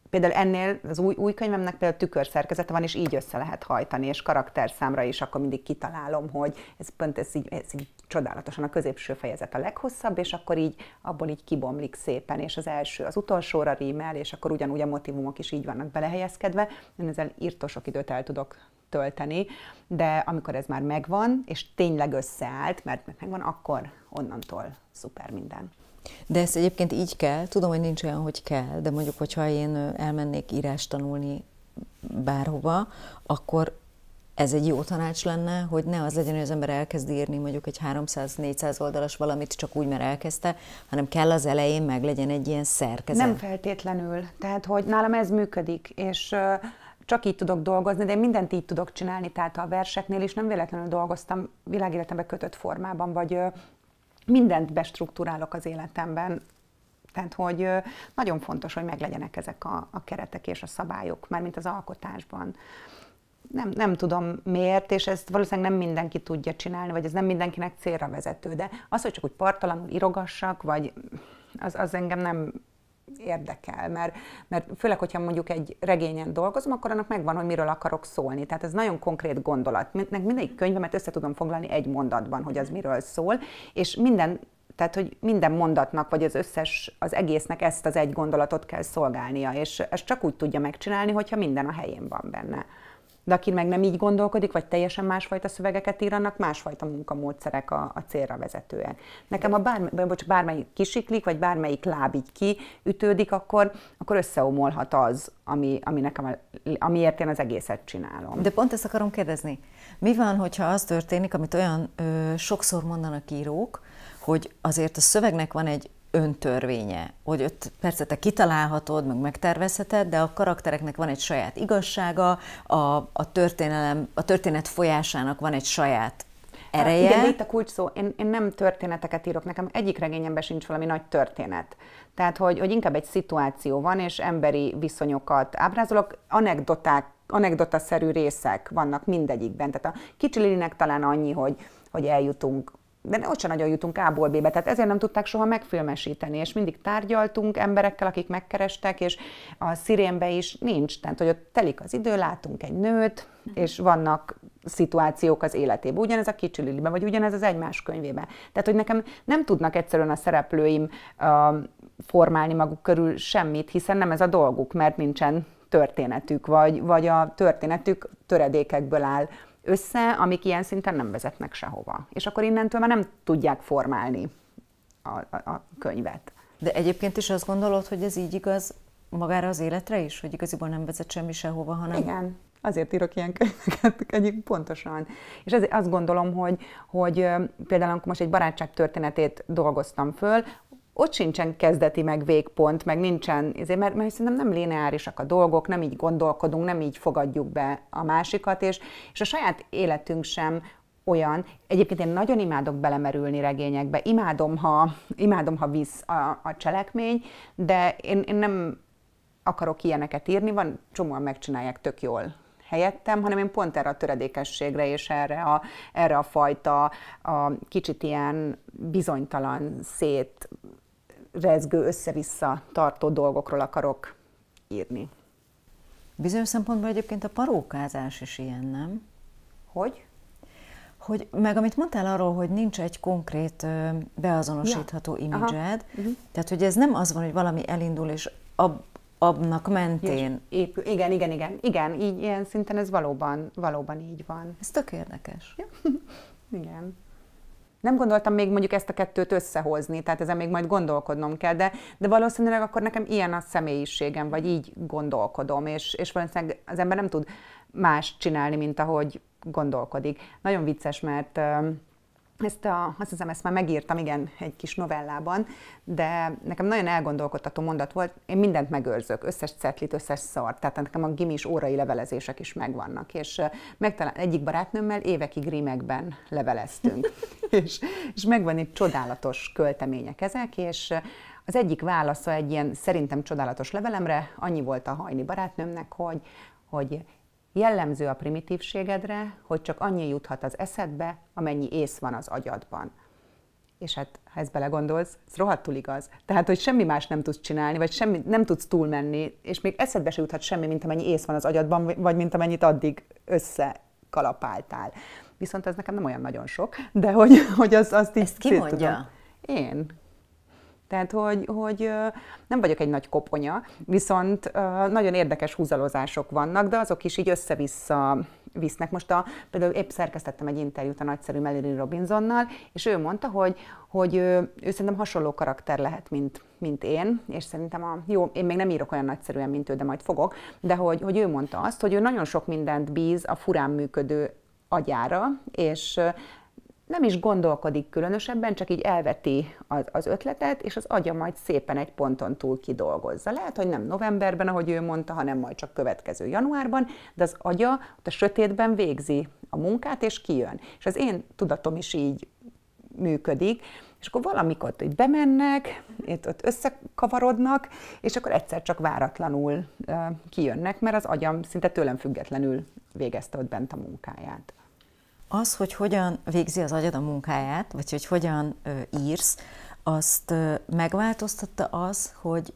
Például ennél az új, új könyvemnek például tükörszerkezete van, és így össze lehet hajtani, és karakterszámra is akkor mindig kitalálom, hogy ez pont ez így, ez így csodálatosan a középső fejezet a leghosszabb, és akkor így abból így kibomlik szépen, és az első az utolsóra rímel, és akkor ugyanúgy a motivumok is így vannak belehelyezkedve. Én ezzel írtosok időt el tudok tölteni, de amikor ez már megvan, és tényleg összeállt, mert megvan, akkor onnantól szuper minden. De ezt egyébként így kell, tudom, hogy nincs olyan, hogy kell, de mondjuk, hogyha én elmennék írás tanulni bárhova, akkor ez egy jó tanács lenne, hogy ne az legyen, hogy az ember elkezd írni mondjuk egy 300-400 oldalas valamit csak úgy, mert elkezdte, hanem kell az elején meg legyen egy ilyen szerkezet. Nem feltétlenül. Tehát, hogy nálam ez működik, és csak így tudok dolgozni, de én mindent így tudok csinálni, tehát a verseknél is nem véletlenül dolgoztam világéletemben kötött formában, vagy mindent bestruktúrálok az életemben, tehát, hogy nagyon fontos, hogy meglegyenek ezek a, a keretek és a szabályok, mint az alkotásban. Nem, nem tudom miért, és ezt valószínűleg nem mindenki tudja csinálni, vagy ez nem mindenkinek célra vezető, de az, hogy csak úgy partalanul irogassak, vagy az, az engem nem érdekel, mert, mert főleg, hogyha mondjuk egy regényen dolgozom, akkor annak megvan, hogy miről akarok szólni. Tehát ez nagyon konkrét gondolat. Nek mindegyik könyvemet össze tudom foglalni egy mondatban, hogy az miről szól, és minden tehát, hogy minden mondatnak, vagy az összes, az egésznek ezt az egy gondolatot kell szolgálnia, és ezt csak úgy tudja megcsinálni, hogyha minden a helyén van benne. De aki meg nem így gondolkodik, vagy teljesen másfajta szövegeket ír, annak másfajta munkamódszerek a, a célra vezetően. Nekem, a bármely, bocs, bármelyik kisiklik, vagy bármelyik láb így kiütődik, akkor, akkor összeomolhat az, ami, ami nekem, amiért én az egészet csinálom. De pont ezt akarom kérdezni. Mi van, hogyha az történik, amit olyan ö, sokszor mondanak írók, hogy azért a szövegnek van egy öntörvénye, hogy ott persze te kitalálhatod, meg megtervezheted, de a karaktereknek van egy saját igazsága, a, a, történelem, a történet folyásának van egy saját hát, ereje. Igen, itt a kulcs szó. Én, én nem történeteket írok, nekem egyik regényemben sincs valami nagy történet. Tehát, hogy, hogy inkább egy szituáció van, és emberi viszonyokat ábrázolok, anekdoták, anekdotaszerű részek vannak mindegyikben. Tehát a kicsi Lilinek talán annyi, hogy hogy eljutunk de ott sem nagyon jutunk A-ból B-be, tehát ezért nem tudták soha megfilmesíteni, és mindig tárgyaltunk emberekkel, akik megkerestek, és a szirénbe is nincs, tehát hogy ott telik az idő, látunk egy nőt, mhm. és vannak szituációk az életében. Ugyanez a kicsi vagy ugyanez az egymás könyvében. Tehát, hogy nekem nem tudnak egyszerűen a szereplőim uh, formálni maguk körül semmit, hiszen nem ez a dolguk, mert nincsen történetük, vagy, vagy a történetük töredékekből áll, össze, amik ilyen szinten nem vezetnek sehova. És akkor innentől már nem tudják formálni a, a, a könyvet. De egyébként is azt gondolod, hogy ez így igaz magára az életre is, hogy igaziból nem vezet semmi sehova, hanem... Igen, azért írok ilyen könyveket, [LAUGHS] egyik pontosan. És az, azt gondolom, hogy, hogy például most egy barátság történetét dolgoztam föl, ott sincsen kezdeti meg végpont, meg nincsen, ezért, mert, mert szerintem nem lineárisak a dolgok, nem így gondolkodunk, nem így fogadjuk be a másikat, és, és a saját életünk sem olyan. Egyébként én nagyon imádok belemerülni regényekbe, imádom, ha, imádom, ha visz a, a cselekmény, de én, én nem akarok ilyeneket írni, van, csomóan megcsinálják tök jól helyettem, hanem én pont erre a töredékességre és erre a, erre a fajta a kicsit ilyen bizonytalan, szét rezgő, össze-vissza tartó dolgokról akarok írni. Bizonyos szempontból egyébként a parókázás is ilyen, nem? Hogy? Hogy meg amit mondtál arról, hogy nincs egy konkrét beazonosítható ja. imidzsed, uh-huh. tehát hogy ez nem az van, hogy valami elindul, és ab, abnak mentén. Épp, Igen, igen, igen. Igen, így ilyen szinten ez valóban, valóban így van. Ez tök érdekes. Ja. [LAUGHS] igen nem gondoltam még mondjuk ezt a kettőt összehozni, tehát ezen még majd gondolkodnom kell, de, de valószínűleg akkor nekem ilyen a személyiségem, vagy így gondolkodom, és, és valószínűleg az ember nem tud más csinálni, mint ahogy gondolkodik. Nagyon vicces, mert ezt a, azt hiszem, ezt már megírtam, igen, egy kis novellában, de nekem nagyon elgondolkodtató mondat volt, én mindent megőrzök, összes cetlit, összes szart, tehát nekem a gimis órai levelezések is megvannak, és megtalál, egyik barátnőmmel évekig rímekben leveleztünk, [LAUGHS] és, és megvan itt csodálatos költemények ezek, és az egyik válasza egy ilyen szerintem csodálatos levelemre annyi volt a hajni barátnőmnek, hogy hogy Jellemző a primitívségedre, hogy csak annyi juthat az eszedbe, amennyi ész van az agyadban. És hát, ha ezt belegondolsz, ez rohadtul igaz. Tehát, hogy semmi más nem tudsz csinálni, vagy semmi, nem tudsz túlmenni, és még eszedbe se juthat semmi, mint amennyi ész van az agyadban, vagy mint amennyit addig összekalapáltál. Viszont ez nekem nem olyan nagyon sok, de hogy, hogy az, azt így Ezt ki mondja? Tudom. Én. Tehát, hogy, hogy nem vagyok egy nagy koponya, viszont nagyon érdekes húzalozások vannak, de azok is így össze-vissza visznek. Most a, például épp szerkesztettem egy interjút a nagyszerű Melody Robinsonnal, és ő mondta, hogy, hogy ő, ő szerintem hasonló karakter lehet, mint, mint én, és szerintem a, jó, én még nem írok olyan nagyszerűen, mint ő, de majd fogok, de hogy, hogy ő mondta azt, hogy ő nagyon sok mindent bíz a furán működő agyára, és nem is gondolkodik különösebben, csak így elveti az, az ötletet, és az agya majd szépen egy ponton túl kidolgozza. Lehet, hogy nem novemberben, ahogy ő mondta, hanem majd csak következő januárban, de az agya ott a sötétben végzi a munkát, és kijön. És az én tudatom is így működik, és akkor valamikor ott, hogy bemennek, itt ott összekavarodnak, és akkor egyszer csak váratlanul uh, kijönnek, mert az agyam szinte tőlem függetlenül végezte ott bent a munkáját az, hogy hogyan végzi az agyad a munkáját, vagy hogy hogyan írsz, azt megváltoztatta az, hogy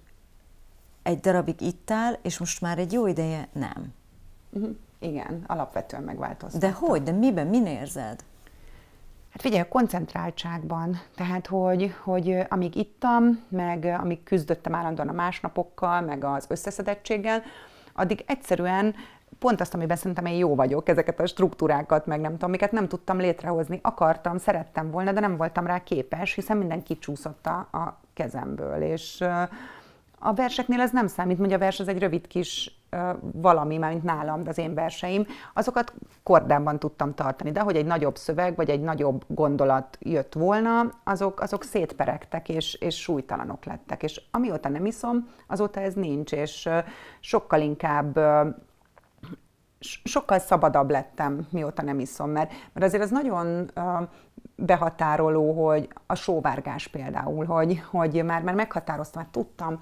egy darabig itt áll, és most már egy jó ideje nem. Uh-huh. Igen, alapvetően megváltoztatta. De hogy? De miben? Min érzed? Hát figyelj, a koncentráltságban, tehát hogy, hogy amíg ittam, meg amíg küzdöttem állandóan a másnapokkal, meg az összeszedettséggel, addig egyszerűen pont azt, amiben szerintem én jó vagyok, ezeket a struktúrákat, meg nem tudom, amiket nem tudtam létrehozni. Akartam, szerettem volna, de nem voltam rá képes, hiszen minden kicsúszott a, a kezemből. És a verseknél ez nem számít, mondja a vers az egy rövid kis valami, már mint nálam, de az én verseim, azokat kordában tudtam tartani, de hogy egy nagyobb szöveg, vagy egy nagyobb gondolat jött volna, azok, azok szétperegtek, és, és súlytalanok lettek. És amióta nem iszom, azóta ez nincs, és sokkal inkább sokkal szabadabb lettem, mióta nem iszom, mert, mert azért az nagyon behatároló, hogy a sóvárgás például, hogy, hogy már, már meghatároztam, már tudtam,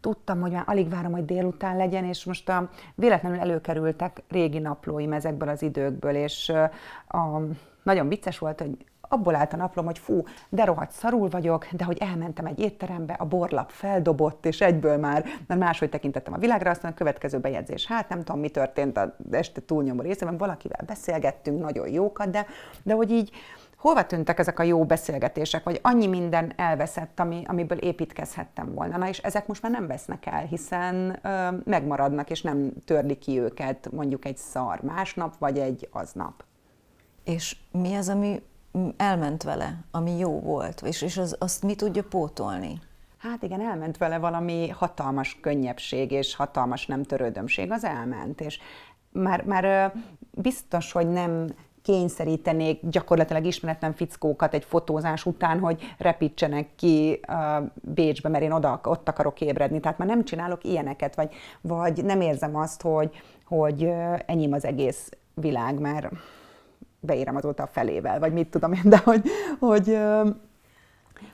tudtam, hogy már alig várom, hogy délután legyen, és most a, véletlenül előkerültek régi naplóim ezekből az időkből, és a, nagyon vicces volt, hogy abból állt a naplom, hogy fú, de rohadt szarul vagyok, de hogy elmentem egy étterembe, a borlap feldobott, és egyből már, mert máshogy tekintettem a világra, aztán a következő bejegyzés, hát nem tudom, mi történt a este túlnyomó részében, valakivel beszélgettünk, nagyon jókat, de, de hogy így, hova tűntek ezek a jó beszélgetések, vagy annyi minden elveszett, ami, amiből építkezhettem volna. Na és ezek most már nem vesznek el, hiszen ö, megmaradnak, és nem törli ki őket mondjuk egy szar másnap, vagy egy aznap. És mi az, ami elment vele, ami jó volt, és, és az, azt mi tudja pótolni? Hát igen, elment vele valami hatalmas könnyebbség és hatalmas nem törődömség, az elment, és már, már biztos, hogy nem kényszerítenék gyakorlatilag ismeretlen fickókat egy fotózás után, hogy repítsenek ki a Bécsbe, mert én oda, ott akarok ébredni. Tehát már nem csinálok ilyeneket, vagy, vagy nem érzem azt, hogy, hogy enyém az egész világ, mert beírem azóta a felével, vagy mit tudom én, de hogy, hogy,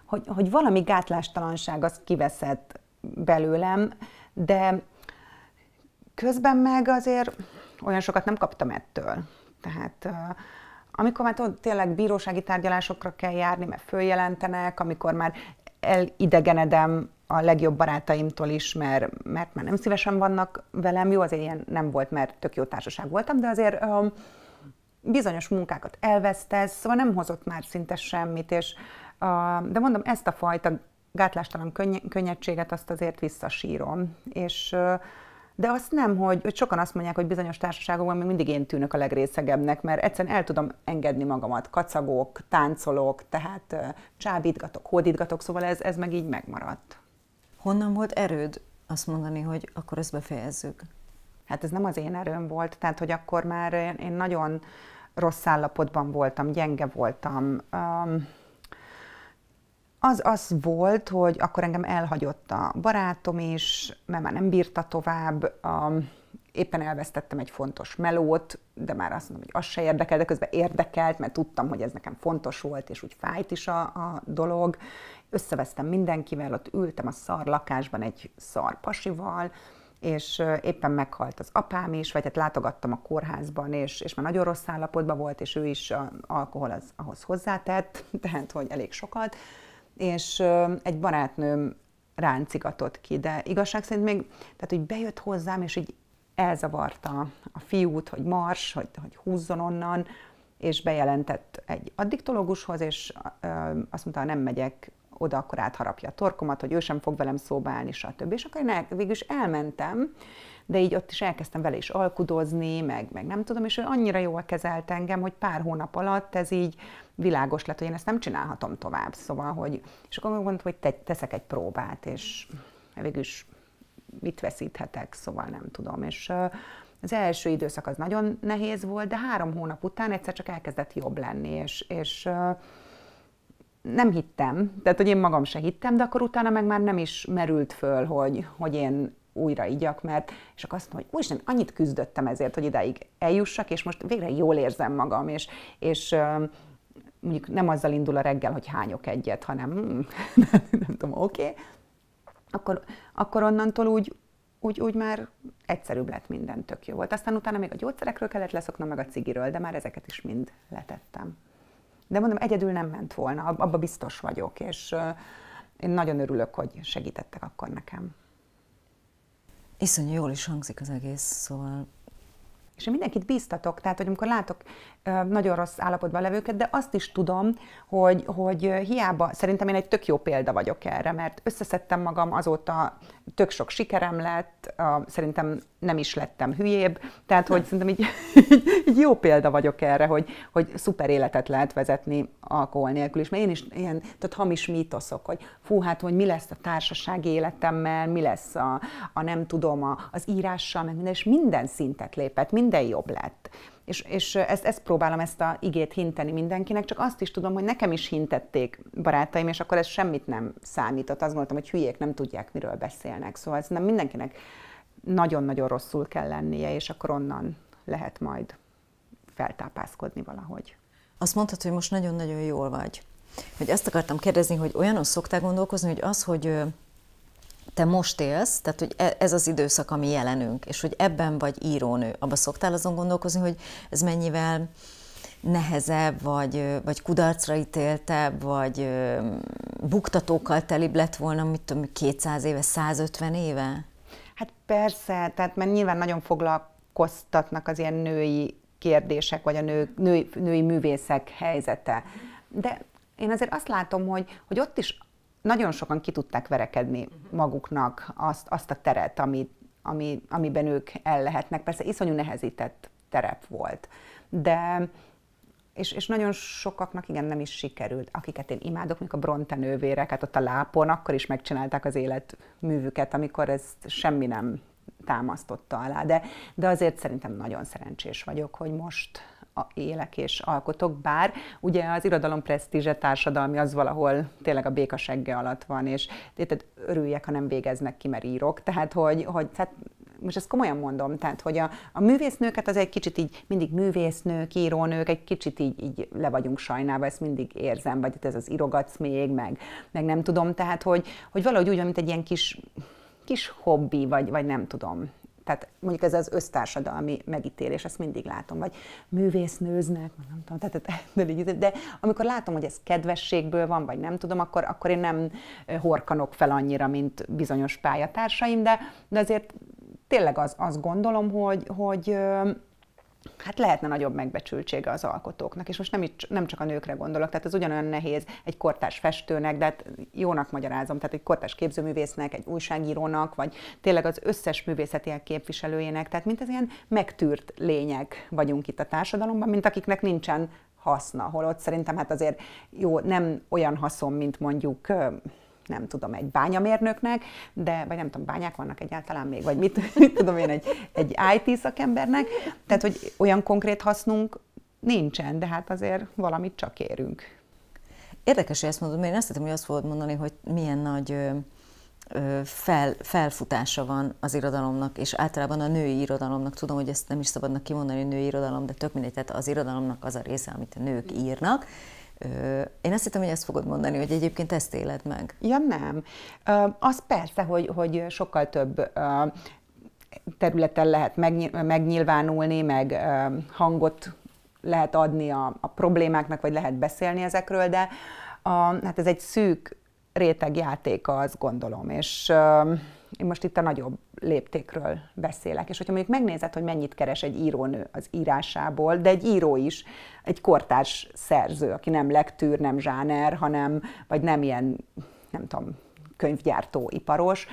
hogy, hogy valami gátlástalanság az kiveszett belőlem, de közben meg azért olyan sokat nem kaptam ettől. Tehát amikor már tudod, tényleg bírósági tárgyalásokra kell járni, mert följelentenek, amikor már elidegenedem a legjobb barátaimtól is, mert, mert már nem szívesen vannak velem. Jó, azért ilyen nem volt, mert tök jó társaság voltam, de azért um, bizonyos munkákat elvesztesz, szóval nem hozott már szinte semmit, és a, de mondom, ezt a fajta gátlástalan könny- könnyedséget azt azért visszasírom, és de azt nem, hogy, hogy sokan azt mondják, hogy bizonyos társaságokban még mindig én tűnök a legrészegebbnek, mert egyszerűen el tudom engedni magamat, kacagok, táncolok, tehát csábítgatok, hódítgatok, szóval ez, ez meg így megmaradt. Honnan volt erőd azt mondani, hogy akkor ezt befejezzük? hát ez nem az én erőm volt, tehát hogy akkor már én nagyon rossz állapotban voltam, gyenge voltam. Az az volt, hogy akkor engem elhagyott a barátom is, mert már nem bírta tovább, éppen elvesztettem egy fontos melót, de már azt mondom, hogy az se érdekel, de közben érdekelt, mert tudtam, hogy ez nekem fontos volt, és úgy fájt is a, a dolog. Összevesztem mindenkivel, ott ültem a szar lakásban egy szar pasival, és éppen meghalt az apám is, vagy hát látogattam a kórházban, és, és már nagyon rossz állapotban volt, és ő is a, alkohol az, ahhoz hozzátett, [LAUGHS] tehát hogy elég sokat, és egy barátnőm ráncigatott ki, de igazság szerint még, tehát hogy bejött hozzám, és így elzavarta a fiút, hogy mars, hogy, hogy húzzon onnan, és bejelentett egy addiktológushoz, és azt mondta, ha nem megyek oda, akkor átharapja a torkomat, hogy ő sem fog velem szóba állni, stb. És akkor én el, végül is elmentem, de így ott is elkezdtem vele is alkudozni, meg, meg nem tudom, és ő annyira jól kezelt engem, hogy pár hónap alatt ez így világos lett, hogy én ezt nem csinálhatom tovább. Szóval, hogy, és akkor mondtam, hogy te, teszek egy próbát, és végül is mit veszíthetek, szóval nem tudom. És az első időszak az nagyon nehéz volt, de három hónap után egyszer csak elkezdett jobb lenni, és, és nem hittem, tehát hogy én magam se hittem, de akkor utána meg már nem is merült föl, hogy, hogy én újra igyak, mert és akkor azt mondom, hogy úristen, annyit küzdöttem ezért, hogy ideig eljussak, és most végre jól érzem magam, és, és mondjuk nem azzal indul a reggel, hogy hányok egyet, hanem nem, hmm, [LAUGHS] nem tudom, oké, okay. akkor, akkor onnantól úgy, úgy, úgy már egyszerűbb lett minden, tök jó volt. Aztán utána még a gyógyszerekről kellett leszoknom, meg a cigiről, de már ezeket is mind letettem. De mondom, egyedül nem ment volna, abba biztos vagyok, és én nagyon örülök, hogy segítettek akkor nekem. Iszonyú jól is hangzik az egész, szóval és én mindenkit bíztatok, tehát, hogy amikor látok nagyon rossz állapotban levőket, de azt is tudom, hogy, hogy hiába, szerintem én egy tök jó példa vagyok erre, mert összeszedtem magam azóta, tök sok sikerem lett, szerintem nem is lettem hülyébb, tehát hogy hm. szerintem így, [LAUGHS] így jó példa vagyok erre, hogy, hogy szuper életet lehet vezetni alkohol nélkül is, mert én is ilyen tehát hamis mítoszok, hogy fú, hát, hogy mi lesz a társaság életemmel, mi lesz a, a nem tudom, a, az írással, meg minden, és minden szintet lépett, minden jobb lett. És, és ezt, ezt próbálom ezt a igét hinteni mindenkinek, csak azt is tudom, hogy nekem is hintették barátaim, és akkor ez semmit nem számított. Azt gondoltam, hogy hülyék nem tudják, miről beszélnek. Szóval ez nem mindenkinek nagyon-nagyon rosszul kell lennie, és akkor onnan lehet majd feltápászkodni valahogy. Azt mondtad, hogy most nagyon-nagyon jól vagy. Hogy ezt akartam kérdezni, hogy olyanon szoktál gondolkozni, hogy az, hogy te most élsz, tehát hogy e- ez az időszak, ami jelenünk, és hogy ebben vagy írónő. Abba szoktál azon gondolkozni, hogy ez mennyivel nehezebb, vagy, vagy kudarcra ítéltebb, vagy buktatókkal telibb lett volna, mit tudom, 200 éve, 150 éve? Hát persze, tehát mert nyilván nagyon foglalkoztatnak az ilyen női kérdések, vagy a nő, női, női művészek helyzete. De én azért azt látom, hogy, hogy ott is nagyon sokan ki tudták verekedni mhm. maguknak azt, azt a teret, ami, ami, amiben ők el lehetnek. Persze iszonyú nehezített terep volt, de és, és nagyon sokaknak igen nem is sikerült, akiket én imádok, mondjuk a Bronte nővérek, hát ott a lápon, akkor is megcsinálták az életművüket, amikor ezt semmi nem támasztotta alá, de, de azért szerintem nagyon szerencsés vagyok, hogy most élek és alkotok, bár ugye az irodalom presztízse társadalmi az valahol tényleg a béka segge alatt van, és tehát örüljek, ha nem végeznek ki, mert írok, tehát hogy, hogy tehát most ezt komolyan mondom, tehát hogy a, a művésznőket az egy kicsit így, mindig művésznők, írónők, egy kicsit így, így le vagyunk sajnálva, ezt mindig érzem, vagy itt ez az irogatsz még, meg, meg nem tudom, tehát hogy, hogy valahogy úgy van, mint egy ilyen kis, kis hobbi, vagy, vagy nem tudom. Tehát mondjuk ez az össztársadalmi megítélés, ezt mindig látom, vagy művésznőznek, nem tudom, tehát, de, de amikor látom, hogy ez kedvességből van, vagy nem tudom, akkor, akkor én nem horkanok fel annyira, mint bizonyos pályatársaim, de, de azért tényleg az, azt gondolom, hogy, hogy hát lehetne nagyobb megbecsültsége az alkotóknak, és most nem, itt, nem csak a nőkre gondolok, tehát ez ugyanolyan nehéz egy kortás festőnek, de hát jónak magyarázom, tehát egy kortás képzőművésznek, egy újságírónak, vagy tényleg az összes művészeti képviselőjének, tehát mint az ilyen megtűrt lények vagyunk itt a társadalomban, mint akiknek nincsen haszna, holott szerintem hát azért jó, nem olyan haszon, mint mondjuk nem tudom, egy bányamérnöknek, de, vagy nem tudom, bányák vannak egyáltalán még, vagy mit [LAUGHS] tudom én, egy, egy IT szakembernek. Tehát, hogy olyan konkrét hasznunk nincsen, de hát azért valamit csak érünk. Érdekes, hogy ezt mondod, mert én azt hittem, hogy azt fogod mondani, hogy milyen nagy fel, felfutása van az irodalomnak, és általában a női irodalomnak, tudom, hogy ezt nem is szabadnak kimondani, női irodalom, de tök mindegy, tehát az irodalomnak az a része, amit a nők írnak, én azt hittem, hogy ezt fogod mondani, hogy egyébként ezt éled meg. Ja, nem. Az persze, hogy, hogy sokkal több területen lehet megnyilvánulni, meg hangot lehet adni a, a problémáknak, vagy lehet beszélni ezekről, de a, hát ez egy szűk réteg játéka, azt gondolom. És én most itt a nagyobb léptékről beszélek. És hogyha mondjuk megnézed, hogy mennyit keres egy írónő az írásából, de egy író is, egy kortárs szerző, aki nem lektűr, nem zsáner, hanem, vagy nem ilyen, nem tudom, könyvgyártó, iparos,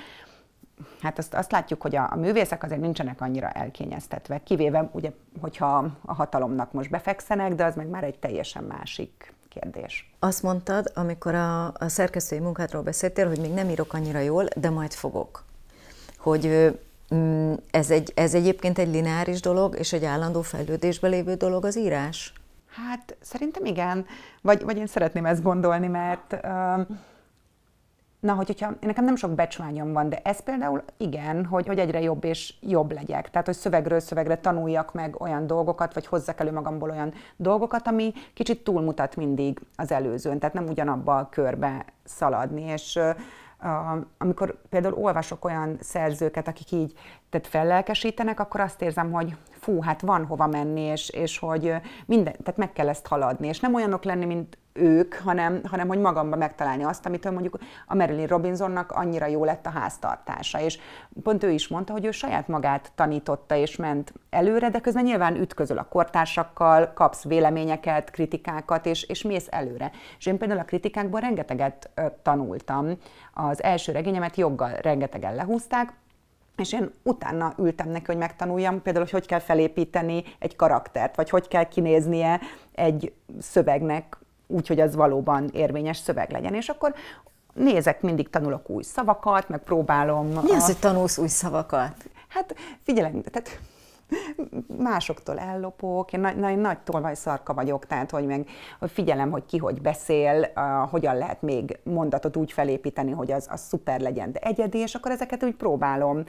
hát azt, azt látjuk, hogy a, a művészek azért nincsenek annyira elkényeztetve, kivéve ugye, hogyha a hatalomnak most befekszenek, de az meg már egy teljesen másik kérdés. Azt mondtad, amikor a, a szerkesztői munkádról beszéltél, hogy még nem írok annyira jól, de majd fogok hogy mm, ez, egy, ez egyébként egy lineáris dolog, és egy állandó fejlődésben lévő dolog az írás? Hát szerintem igen, vagy, vagy én szeretném ezt gondolni, mert na, hogy, hogyha nekem nem sok becsványom van, de ez például igen, hogy, hogy egyre jobb és jobb legyek. Tehát, hogy szövegről szövegre tanuljak meg olyan dolgokat, vagy hozzak elő magamból olyan dolgokat, ami kicsit túlmutat mindig az előzőn, tehát nem ugyanabba a körbe szaladni, és amikor például olvasok olyan szerzőket, akik így tehát fellelkesítenek, akkor azt érzem, hogy fú, hát van hova menni, és, és hogy minden, tehát meg kell ezt haladni, és nem olyanok lenni, mint ők, hanem, hanem hogy magamban megtalálni azt, amitől mondjuk a Marilyn Robinsonnak annyira jó lett a háztartása. És pont ő is mondta, hogy ő saját magát tanította és ment előre, de közben nyilván ütközöl a kortársakkal, kapsz véleményeket, kritikákat, és, és mész előre. És én például a kritikákból rengeteget tanultam. Az első regényemet joggal rengetegen lehúzták, és én utána ültem neki, hogy megtanuljam például, hogy hogy kell felépíteni egy karaktert, vagy hogy kell kinéznie egy szövegnek úgy, hogy az valóban érvényes szöveg legyen. És akkor nézek, mindig tanulok új szavakat, meg próbálom. Mi a... hogy tanulsz új szavakat? Hát figyelem, tehát másoktól ellopok, én nagy, nagy, nagy tolvajszarka vagyok, tehát hogy meg hogy figyelem, hogy ki hogy beszél, uh, hogyan lehet még mondatot úgy felépíteni, hogy az, az szuper legyen, de egyedi, és akkor ezeket úgy próbálom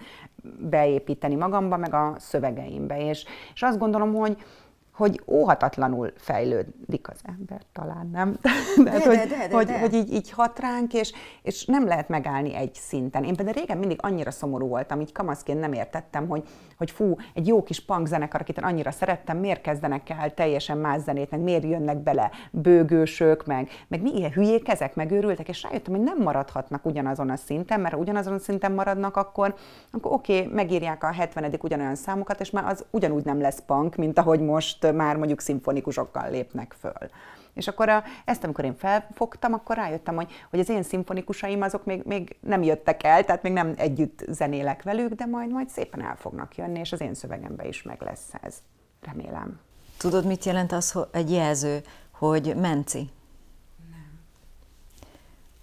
beépíteni magamba, meg a szövegeimbe, és, és azt gondolom, hogy hogy óhatatlanul fejlődik az ember, talán nem? De, [LAUGHS] de, hogy, de, de, de, hogy, de. hogy így, így hat ránk, és, és nem lehet megállni egy szinten. Én például régen mindig annyira szomorú voltam, így kamaszként nem értettem, hogy, hogy fú, egy jó kis punk zenekar, akit annyira szerettem, miért kezdenek el teljesen más zenét, meg miért jönnek bele bőgősök, meg, meg mi ilyen hülyék ezek, meg őrültek, és rájöttem, hogy nem maradhatnak ugyanazon a szinten, mert ha ugyanazon a szinten maradnak, akkor, akkor oké, okay, megírják a 70 ugyanolyan számokat, és már az ugyanúgy nem lesz punk, mint ahogy most már mondjuk szimfonikusokkal lépnek föl. És akkor a, ezt, amikor én felfogtam, akkor rájöttem, hogy, hogy az én szimfonikusaim azok még, még nem jöttek el, tehát még nem együtt zenélek velük, de majd majd szépen el fognak jönni, és az én szövegembe is meg lesz ez. Remélem. Tudod, mit jelent az hogy egy jelző, hogy menci?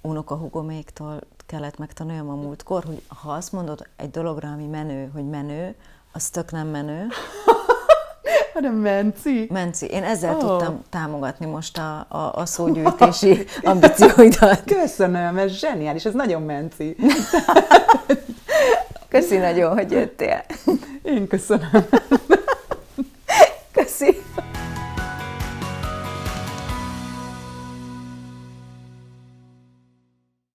Nem. Hugoméktól kellett megtanuljam a múltkor, hogy ha azt mondod egy dologra, ami menő, hogy menő, az tök nem menő, [LAUGHS] hanem Menci. Menci. Én ezzel oh. tudtam támogatni most a, a, a szógyűjtési [LAUGHS] ambícióidat. Köszönöm, ez zseniális, ez nagyon Menci. [LAUGHS] Köszi nagyon, hogy jöttél. Én köszönöm. Köszi.